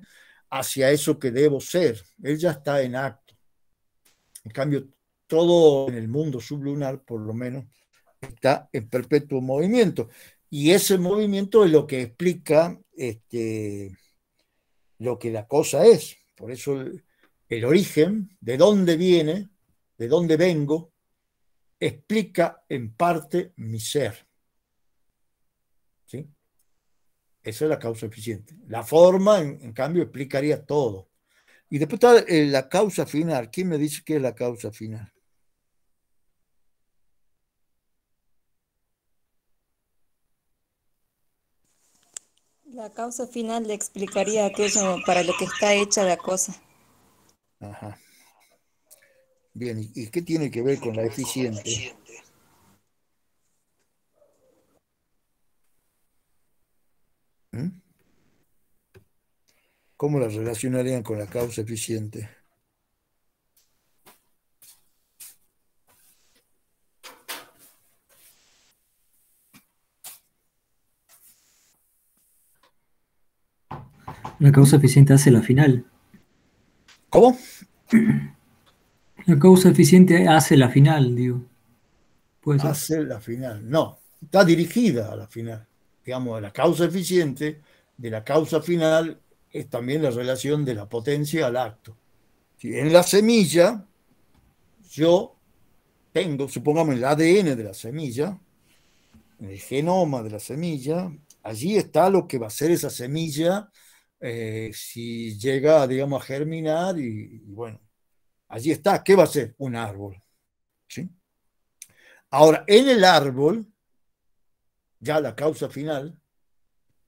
hacia eso que debo ser. Él ya está en acto. En cambio, todo en el mundo sublunar, por lo menos, está en perpetuo movimiento. Y ese movimiento es lo que explica este, lo que la cosa es. Por eso el origen, de dónde viene, de dónde vengo, explica en parte mi ser. Esa es la causa eficiente. La forma, en, cambio, explicaría todo. Y después está eh, la causa final. ¿Quién me dice qué es la causa final? La causa final le explicaría aquello para lo que está hecha la cosa. Ajá. Bien, ¿y qué tiene que ver con la eficiente? ¿Mm? ¿Cómo las relacionarían con la causa eficiente? La causa eficiente hace la final. ¿Cómo? La causa eficiente hace la final, digo. hace la final, no. Está dirigida a la final digamos, la causa eficiente de la causa final es también la relación de la potencia al acto. Si en la semilla yo tengo, supongamos, el ADN de la semilla, el genoma de la semilla, allí está lo que va a ser esa semilla eh, si llega, digamos, a germinar y, bueno, allí está, ¿qué va a ser? Un árbol. Ahora, en el árbol, ya la causa final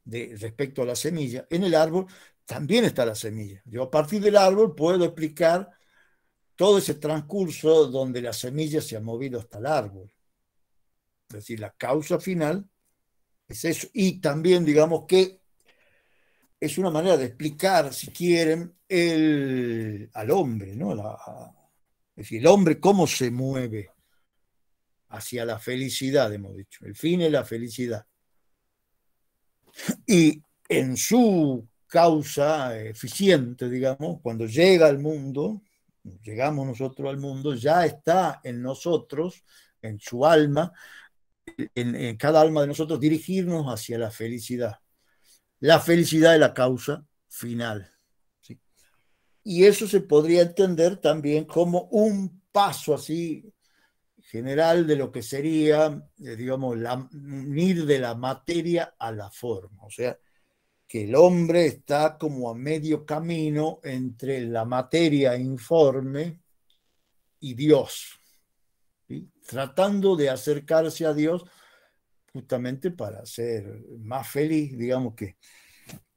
de, respecto a la semilla, en el árbol también está la semilla. Yo a partir del árbol puedo explicar todo ese transcurso donde la semilla se ha movido hasta el árbol. Es decir, la causa final es eso. Y también, digamos que es una manera de explicar, si quieren, el, al hombre, ¿no? es decir, el hombre cómo se mueve hacia la felicidad, hemos dicho. El fin es la felicidad. Y en su causa eficiente, digamos, cuando llega al mundo, llegamos nosotros al mundo, ya está en nosotros, en su alma, en, cada alma de nosotros, dirigirnos hacia la felicidad. La felicidad es la causa final. Y eso se podría entender también como un paso así general de lo que sería, eh, digamos, la, de la materia a la forma. O sea, que el hombre está como a medio camino entre la materia informe y Dios, tratando de acercarse a Dios justamente para ser más feliz, digamos que,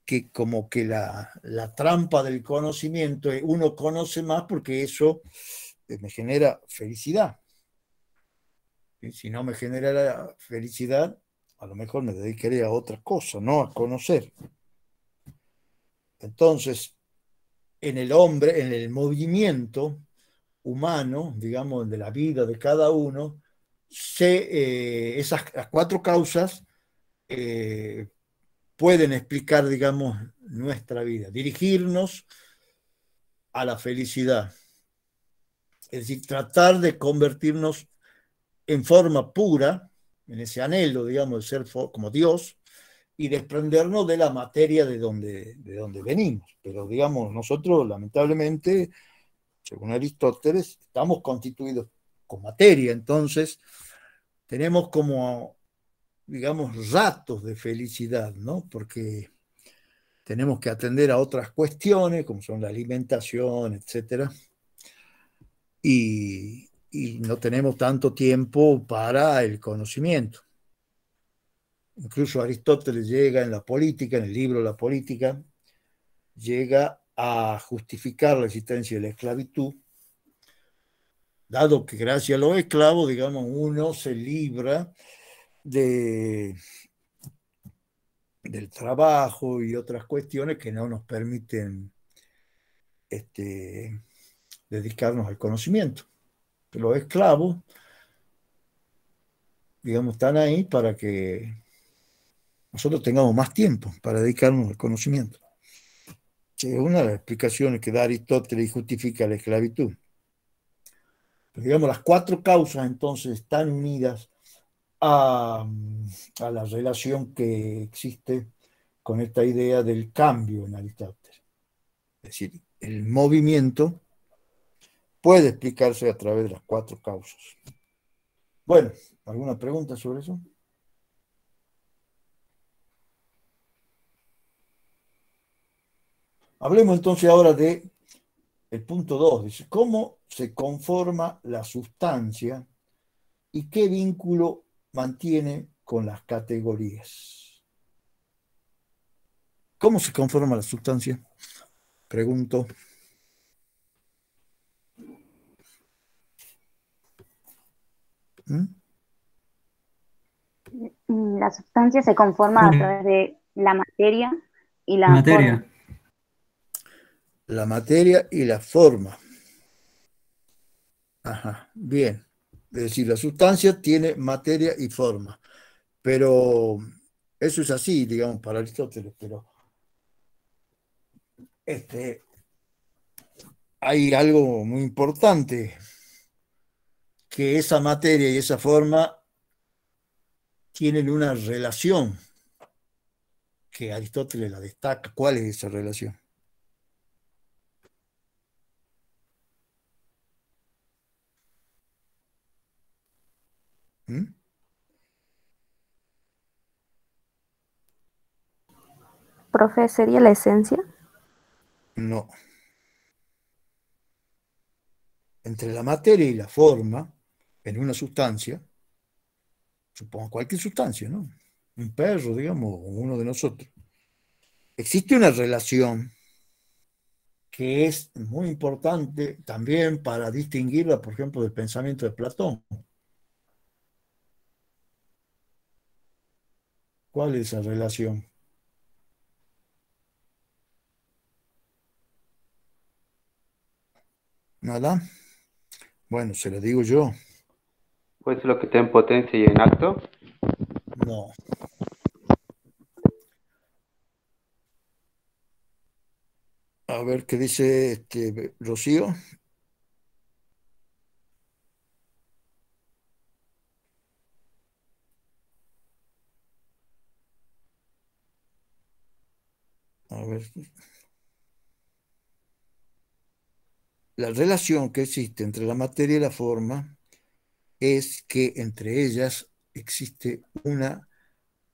que como que la, la trampa del conocimiento, eh, uno conoce más porque eso eh, me genera felicidad si no me la felicidad, a lo mejor me dedicaría a otra cosa, no a conocer. Entonces, en el hombre, en el movimiento humano, digamos, de la vida de cada uno, se, eh, esas cuatro causas eh, pueden explicar, digamos, nuestra vida, dirigirnos a la felicidad. Es decir, tratar de convertirnos en forma pura, en ese anhelo, digamos, de ser como Dios, y desprendernos de la materia de donde, de donde venimos. Pero, digamos, nosotros, lamentablemente, según Aristóteles, estamos constituidos con materia, entonces tenemos como, digamos, ratos de felicidad, ¿no? Porque tenemos que atender a otras cuestiones, como son la alimentación, etc Y, y no tenemos tanto tiempo para el conocimiento. Incluso Aristóteles llega en la política, en el libro La política, llega a justificar la existencia de la esclavitud, dado que gracias a los esclavos, digamos, uno se libra de, del trabajo y otras cuestiones que no nos permiten este, dedicarnos al conocimiento los esclavos, digamos, están ahí para que nosotros tengamos más tiempo para dedicarnos al conocimiento. Es una de las explicaciones que da Aristóteles y justifica la esclavitud. digamos, las cuatro causas entonces están unidas a, la relación que existe con esta idea del cambio en Aristóteles. Es decir, el movimiento puede explicarse a través de las cuatro causas. Bueno, ¿alguna pregunta sobre eso? Hablemos entonces ahora de el punto 2, dice, ¿cómo se conforma la sustancia y qué vínculo mantiene con las categorías? ¿Cómo se conforma la sustancia? Pregunto. Mm, mm, la sustancia se conforma a través de la materia y la materia. forma. La materia y la forma. Ajá, bien. Es decir, la sustancia tiene materia y forma. Pero eso es así, digamos, para Aristóteles, pero este, hay algo muy importante que esa materia y esa forma tienen una relación que Aristóteles la destaca. ¿Cuál es esa relación? ¿Mm? Profe, ¿sería la esencia? No. Entre la materia y la forma en una sustancia, supongo cualquier sustancia, ¿no? Un perro, digamos, uno de nosotros. Existe una relación que es muy importante también para distinguirla, por ejemplo, del pensamiento de Platón. ¿Cuál es esa relación? ¿Nada? Bueno, se lo digo yo. ¿Puede ser lo que está en potencia y en acto? No. A ver qué dice este Rocío. A ver. La relación que existe entre la materia y la forma es que entre ellas existe una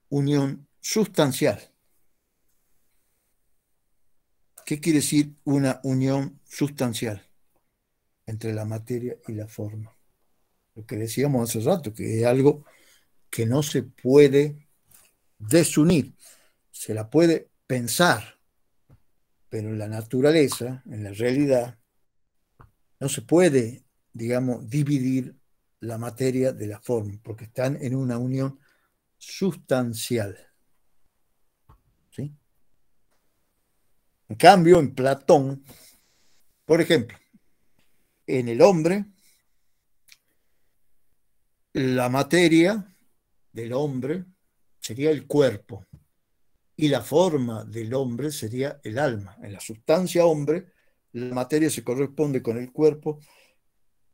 unión sustancial. ¿Qué quiere decir una unión sustancial entre la materia y la forma? Lo que decíamos hace rato, que es algo que no se puede desunir, se la puede pensar, pero en la naturaleza, en la realidad, no se puede, digamos, dividir la materia de la forma, porque están en una unión sustancial. ¿Sí? En cambio, en Platón, por ejemplo, en el hombre, la materia del hombre sería el cuerpo y la forma del hombre sería el alma. En la sustancia hombre, la materia se corresponde con el cuerpo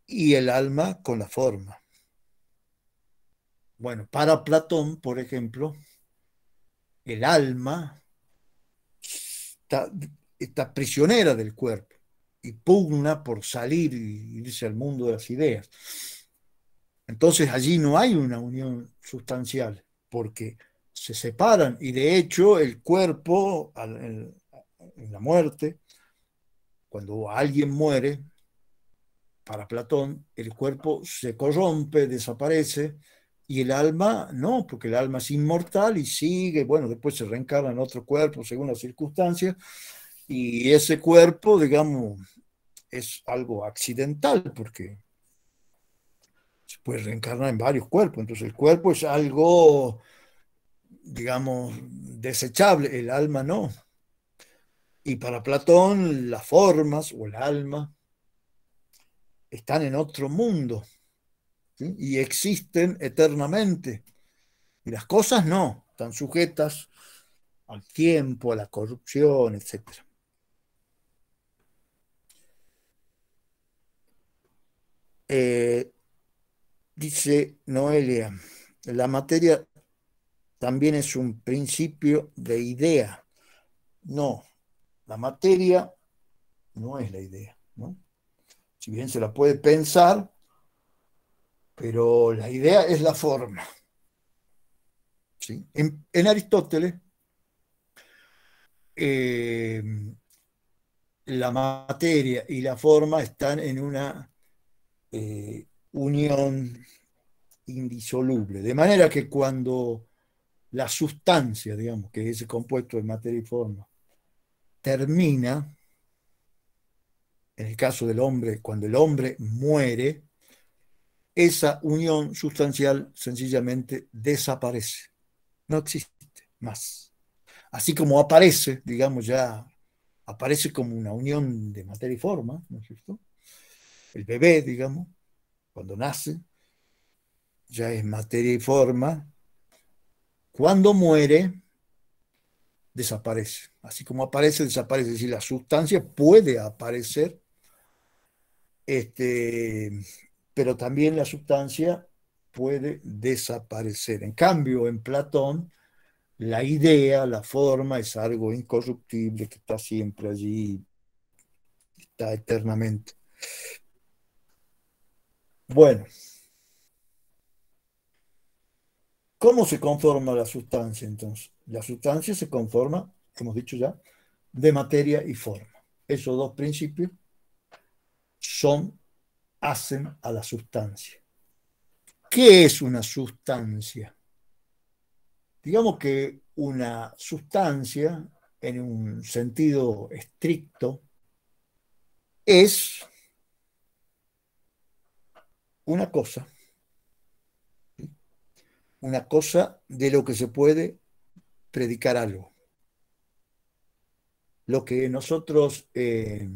y el alma con la forma. Bueno, para Platón, por ejemplo, el alma está, prisionera del cuerpo y pugna por salir y irse al mundo de las ideas. Entonces allí no hay una unión sustancial, porque se separan y de hecho el cuerpo en la muerte, cuando alguien muere, para Platón, el cuerpo se corrompe, desaparece, y el alma no, porque el alma es inmortal y sigue, bueno, después se reencarna en otro cuerpo según las circunstancias, y ese cuerpo, digamos, es algo accidental, porque se puede reencarnar en varios cuerpos, entonces el cuerpo es algo, digamos, desechable, el alma no. Y para Platón, las formas o el alma están en otro mundo y existen eternamente. Y las cosas no, están sujetas al tiempo, a la corrupción, etc. Eh, dice Noelia, la materia también es un principio de idea. No, la materia no es la idea. ¿no? si bien se la puede pensar, pero la idea es la forma. En, Aristóteles, eh, la materia y la forma están en una eh, unión indisoluble, de manera que cuando la sustancia, digamos, que es ese compuesto de materia y forma, termina, en el caso del hombre, cuando el hombre muere, esa unión sustancial sencillamente desaparece, no existe más. Así como aparece, digamos ya, aparece como una unión de materia y forma, ¿no es cierto? El bebé, digamos, cuando nace, ya es materia y forma. Cuando muere, desaparece. Así como aparece, desaparece. Es decir, la sustancia puede aparecer este, pero también la sustancia puede desaparecer. En cambio, en Platón, la idea, la forma es algo incorruptible que está siempre allí, está eternamente. Bueno, ¿cómo se conforma la sustancia entonces? La sustancia se conforma, como hemos dicho ya, de materia y forma. Esos dos principios son, hacen a la sustancia. ¿Qué es una sustancia? Digamos que una sustancia, en un sentido estricto, es una cosa, una cosa de lo que se puede predicar algo. Lo que nosotros eh,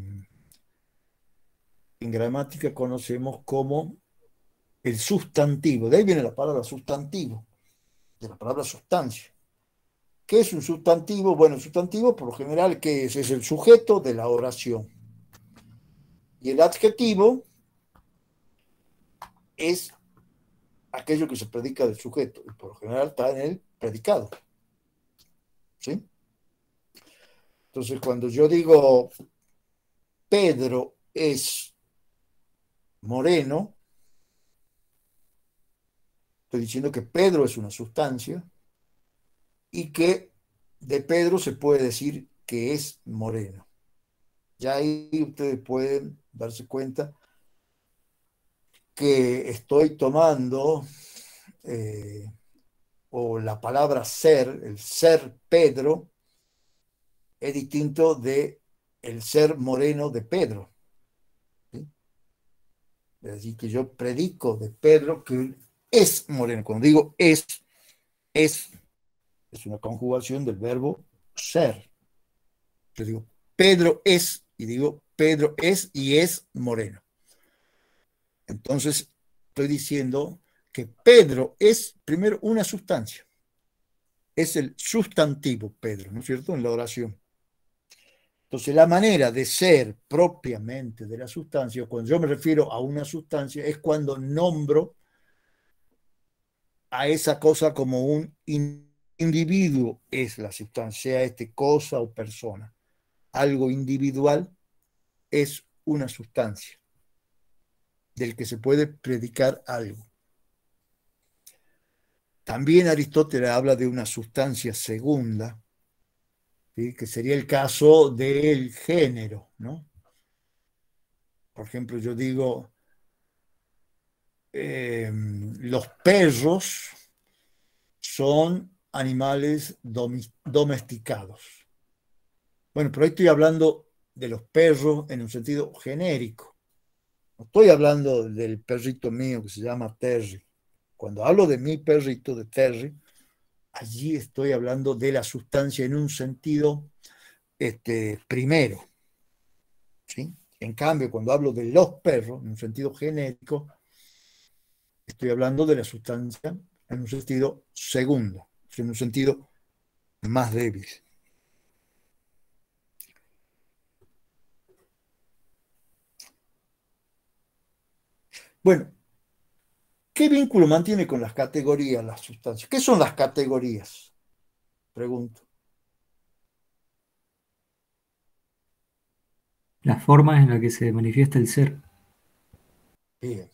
en gramática conocemos como el sustantivo. De ahí viene la palabra sustantivo, de la palabra sustancia. ¿Qué es un sustantivo? Bueno, el sustantivo por lo general, que es? Es el sujeto de la oración. Y el adjetivo es aquello que se predica del sujeto, y por lo general está en el predicado. ¿Sí? Entonces, cuando yo digo Pedro es moreno. Estoy diciendo que Pedro es una sustancia y que de Pedro se puede decir que es moreno. Ya ahí ustedes pueden darse cuenta que estoy tomando eh, o la palabra ser, el ser Pedro, es distinto de el ser moreno de Pedro decir, que yo predico de Pedro que es moreno. Cuando digo es, es, es una conjugación del verbo ser. Yo digo, Pedro es, y digo, Pedro es y es moreno. Entonces, estoy diciendo que Pedro es primero una sustancia. Es el sustantivo Pedro, ¿no es cierto? En la oración. Entonces, la manera de ser propiamente de la sustancia, cuando yo me refiero a una sustancia, es cuando nombro a esa cosa como un individuo, es la sustancia, este cosa o persona. Algo individual es una sustancia del que se puede predicar algo. También Aristóteles habla de una sustancia segunda, que sería el caso del género, ¿no? Por ejemplo, yo digo, em, los perros son animales domesticados. Bueno, pero estoy hablando de los perros en un sentido genérico. No estoy hablando del perrito mío que se llama Terry. Cuando hablo de mi perrito, de Terry, allí estoy hablando de la sustancia en un sentido este, primero. ¿sí? En cambio, cuando hablo de los perros, en un sentido genético, estoy hablando de la sustancia en un sentido segundo, en un sentido más débil. Bueno, ¿Qué vínculo mantiene con las categorías las sustancias? ¿Qué son las categorías? Pregunto. Las formas en las que se manifiesta el ser. Bien.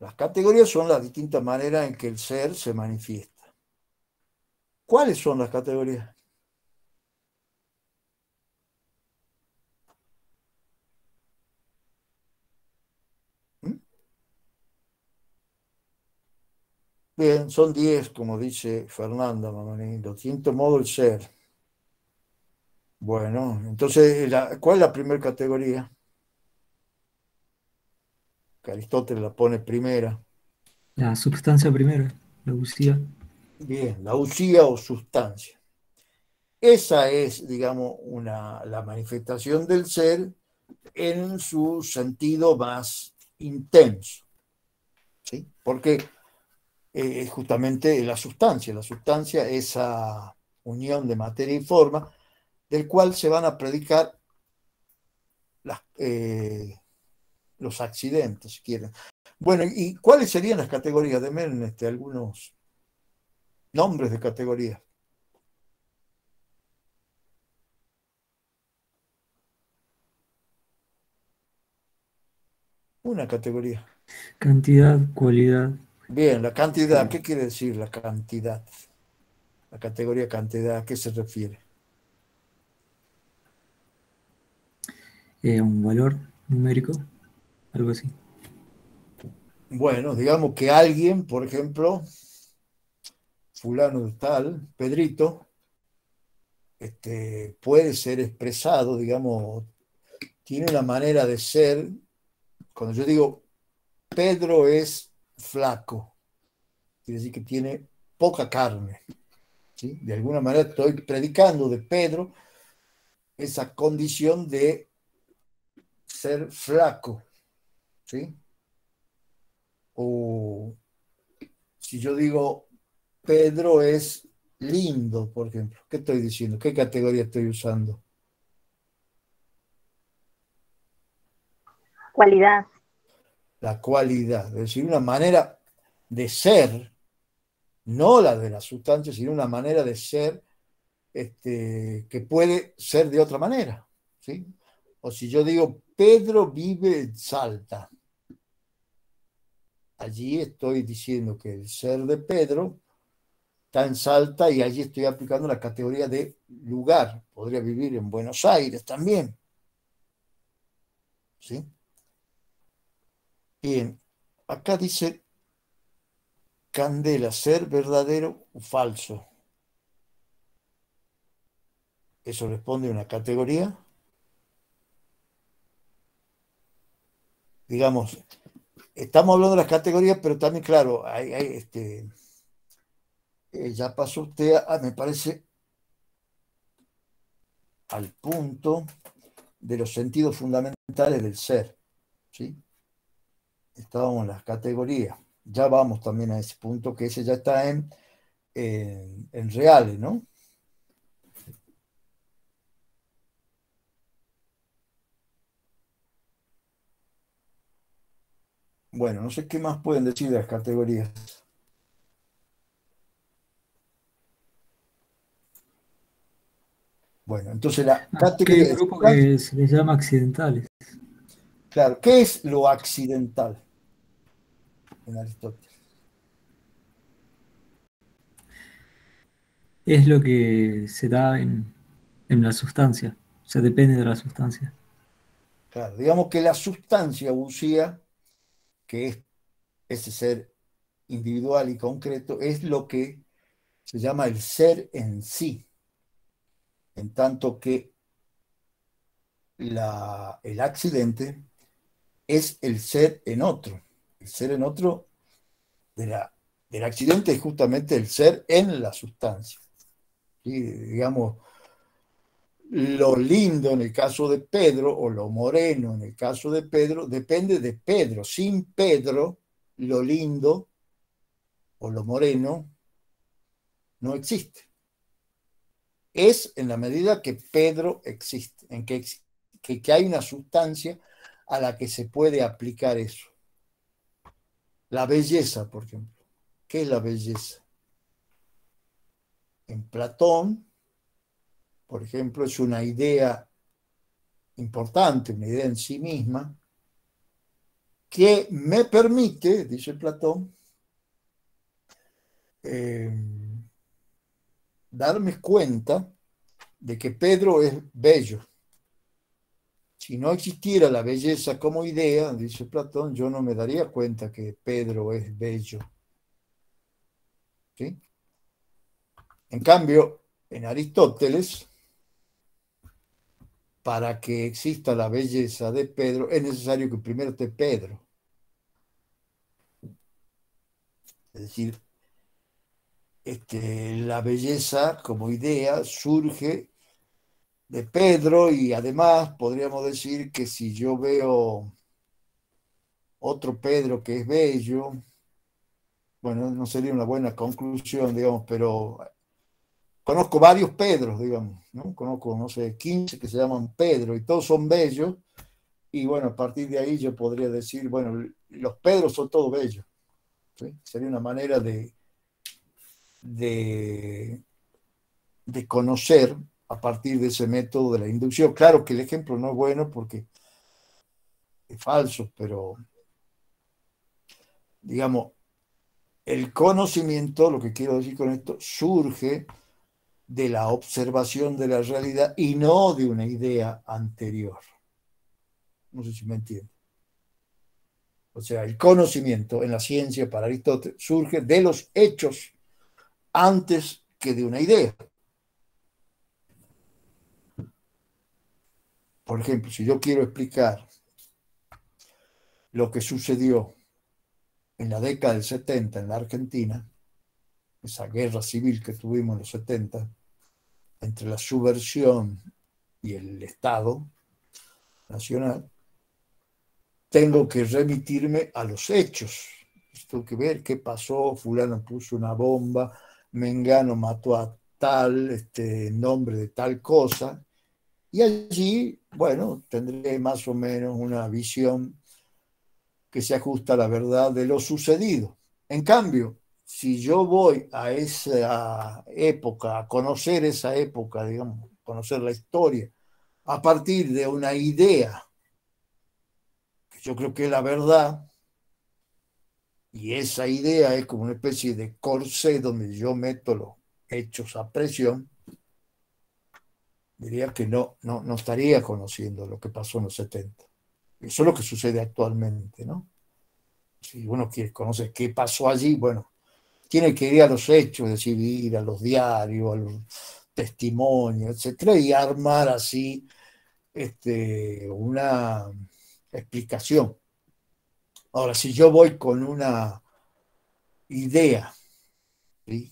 Las categorías son las distintas maneras en que el ser se manifiesta. ¿Cuáles son las categorías? Bien, son diez, como dice Fernanda Mamanino. Quinto modo, el ser. Bueno, entonces, ¿cuál es la primera categoría? Aristóteles la pone primera. La sustancia primera, la usía. Bien, la usía o sustancia. Esa es, digamos, la manifestación del ser en su sentido más intenso. ¿sí? Porque es eh, justamente la sustancia. La sustancia, esa unión de materia y forma, del cual se van a predicar eh, los accidentes, si quieren. Bueno, ¿y cuáles serían las categorías? de este, algunos nombres de categorías. Una categoría. Cantidad, cualidad, Bien, la cantidad, este, ¿qué quiere decir la cantidad? La categoría cantidad, ¿a qué se refiere? Eh, un valor numérico, algo así. Bueno, digamos que alguien, por ejemplo, fulano de tal, Pedrito, este, puede ser expresado, digamos, tiene la manera de ser. Cuando yo digo Pedro es flaco, quiere decir que tiene poca carne. De alguna manera estoy predicando de Pedro esa condición de ser flaco. ¿sí? O si yo digo, Pedro es lindo, por ejemplo, ¿qué estoy diciendo? ¿Qué categoría estoy usando? Cualidad la cualidad, es decir, una manera de ser, no la de la sustancia, sino una manera de ser este, que puede ser de otra manera. ¿sí? O si yo digo, Pedro vive en Salta, allí estoy diciendo que el ser de Pedro está en Salta y allí estoy aplicando la categoría de lugar. Podría vivir en Buenos Aires también. ¿Sí? Bien, acá dice Candela, ser verdadero o falso. ¿Eso responde a una categoría? Digamos, estamos hablando de las categorías, pero también, claro, este, eh, ya pasó usted, a, me parece, al punto de los sentidos fundamentales del ser. ¿sí? estábamos en las categorías. Ya vamos también a ese punto, que ese ya está en, en, reales, ¿no? Bueno, no sé qué más pueden decir de las categorías. Bueno, entonces la ah, categoría... grupo que se les llama accidentales. Claro, ¿qué es lo accidental? en Aristóteles. Es lo que se da en, la sustancia, se depende de la sustancia. Claro, digamos que la sustancia bucía, que es ese ser individual y concreto, es lo que se llama el ser en sí, en tanto que el accidente es el ser en otro el ser en otro del accidente es justamente el ser en la sustancia. y Digamos, lo lindo en el caso de Pedro o lo moreno en el caso de Pedro depende de Pedro. Sin Pedro, lo lindo o lo moreno no existe. Es en la medida que Pedro existe, en que, que hay una sustancia a la que se puede aplicar eso. La belleza, por ejemplo. ¿Qué es la belleza? En Platón, por ejemplo, es una idea importante, una idea en sí misma, que me permite, dice Platón, eh, darme cuenta de que Pedro es bello. Si no existiera la belleza como idea, dice Platón, yo no me daría cuenta que Pedro es bello. En cambio, en Aristóteles, para que exista la belleza de Pedro, es necesario que primero esté Pedro. Es decir, este, la belleza como idea surge de Pedro y además podríamos decir que si yo veo otro Pedro que es bello, bueno, no sería una buena conclusión, digamos, pero conozco varios Pedros, digamos, ¿no? Conozco, no sé, 15 que se llaman Pedro y todos son bellos. Y bueno, a partir de ahí yo podría decir, bueno, los Pedros son todos bellos. Sería una manera de, de conocer a partir de ese método de la inducción. Claro que el ejemplo no es bueno porque es falso, pero digamos, el conocimiento, lo que quiero decir con esto, surge de la observación de la realidad y no de una idea anterior. No sé si me entiende. O sea, el conocimiento en la ciencia para Aristóteles surge de los hechos antes que de una idea. Por ejemplo, si yo quiero explicar lo que sucedió en la década del 70 en la Argentina, esa guerra civil que tuvimos en los 70, entre la subversión y el Estado Nacional, tengo que remitirme a los hechos. Tengo que ver qué pasó, fulano puso una bomba, Mengano mató a tal, este, nombre de tal cosa, y allí, bueno, tendré más o menos una visión que se ajusta a la verdad de lo sucedido. En cambio, si yo voy a esa época, a conocer esa época, digamos, conocer la historia, a partir de una idea, que yo creo que es la verdad, y esa idea es como una especie de corsé donde yo meto los hechos a presión, diría que no, no, estaría conociendo lo que pasó en los 70. Eso es lo que sucede actualmente, ¿no? Si uno quiere conocer qué pasó allí, bueno, tiene que ir a los hechos, es decir, ir a los diarios, a los testimonios, etcétera, y armar así este, una explicación. Ahora, si yo voy con una idea, ¿sí?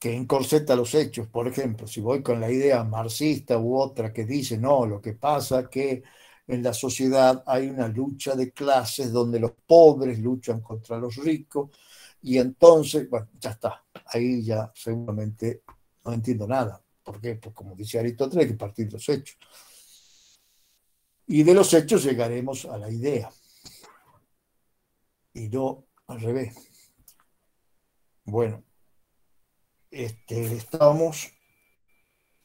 que encorseta los hechos. Por ejemplo, si voy con la idea marxista u otra que dice, no, lo que pasa es que en la sociedad hay una lucha de clases donde los pobres luchan contra los ricos y entonces, bueno, ya está, ahí ya seguramente no entiendo nada. porque Pues como dice Aristóteles, hay que partir de los hechos. Y de los hechos llegaremos a la idea. Y no al revés. Bueno, este,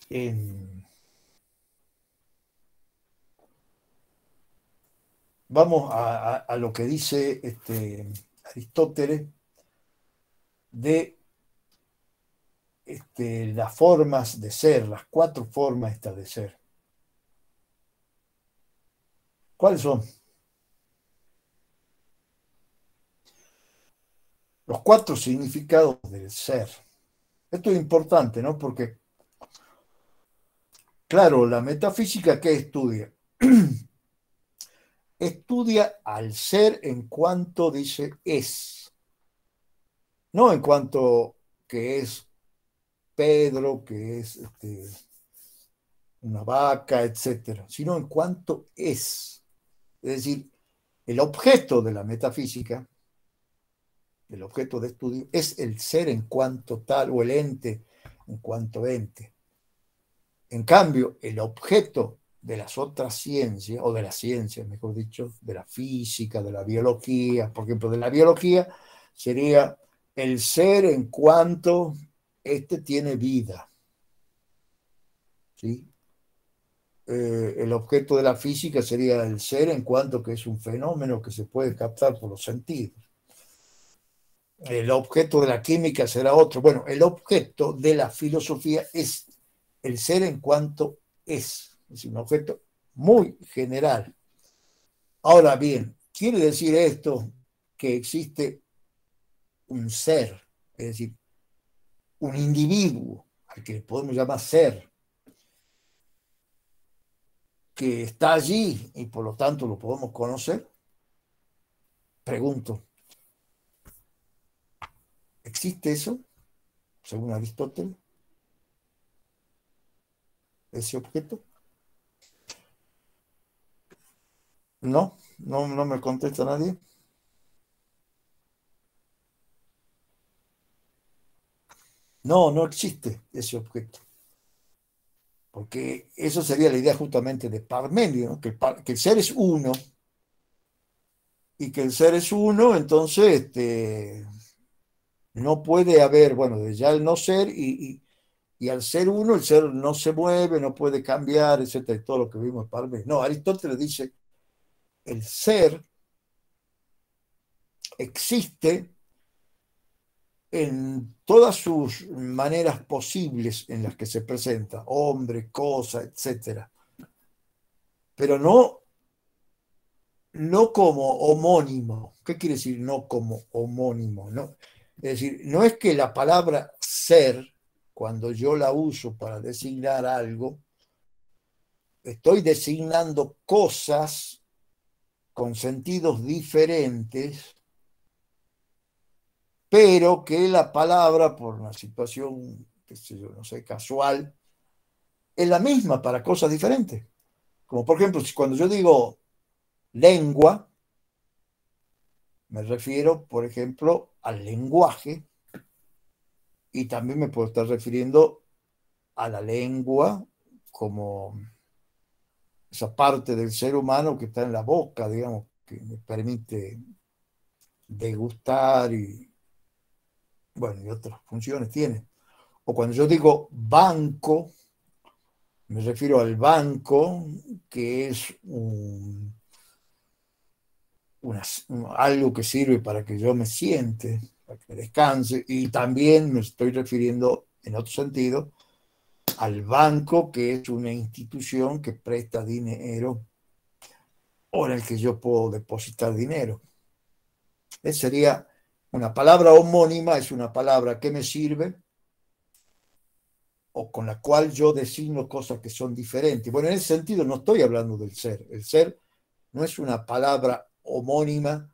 en... Vamos a, lo que dice este, Aristóteles de este, las formas de ser, las cuatro formas estas de ser. ¿Cuáles son? Los cuatro significados del ser. Esto es importante, ¿no? Porque, claro, la metafísica ¿qué estudia estudia al ser en cuanto dice es, no en cuanto que es Pedro, que es este, una vaca, etcétera, sino en cuanto es, es decir, el objeto de la metafísica el objeto de estudio es el ser en cuanto tal o el ente en cuanto ente. En cambio, el objeto de las otras ciencias, o de las ciencias, mejor dicho, de la física, de la biología, por ejemplo, de la biología, sería el ser en cuanto éste tiene vida. ¿Sí? Eh, el objeto de la física sería el ser en cuanto que es un fenómeno que se puede captar por los sentidos el objeto de la química será otro. Bueno, el objeto de la filosofía es el ser en cuanto es. Es un objeto muy general. Ahora bien, quiere decir esto que existe un ser, es decir, un individuo, al que podemos llamar ser, que está allí y por lo tanto lo podemos conocer. Pregunto, ¿Existe eso, según Aristóteles? ¿Ese objeto? No, no, no me contesta nadie. No, no existe ese objeto. Porque eso sería la idea justamente de Parmenio, que, el el ser es uno. Y que el ser es uno, entonces este, no puede haber, bueno, desde ya el no ser y, al ser uno, el ser no se mueve, no puede cambiar, etcétera, todo lo que vimos en No, Aristóteles dice, el ser existe en todas sus maneras posibles en las que se presenta, hombre, cosa, etc. Pero no, no como homónimo. ¿Qué quiere decir no como homónimo? No, es decir, no es que la palabra ser, cuando yo la uso para designar algo, estoy designando cosas con sentidos diferentes, pero que la palabra, por una situación, qué sé yo, no sé, casual, es la misma para cosas diferentes. Como por ejemplo, cuando yo digo lengua, me refiero, por ejemplo, al lenguaje y también me puedo estar refiriendo a la lengua como esa parte del ser humano que está en la boca, digamos, que me permite degustar y, bueno, y otras funciones tiene. O cuando yo digo banco, me refiero al banco, que es un algo que sirve para que yo me siente, para que descanse, y también me estoy refiriendo, en otro sentido, al banco, que es una institución que presta dinero o en el que yo puedo depositar dinero. Esa sería una palabra homónima, es una palabra que me sirve o con la cual yo designo cosas que son diferentes. Bueno, en ese sentido no estoy hablando del ser. El ser no es una palabra homónima.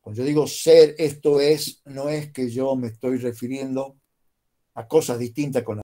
Cuando yo digo ser, esto es, no es que yo me estoy refiriendo a cosas distintas con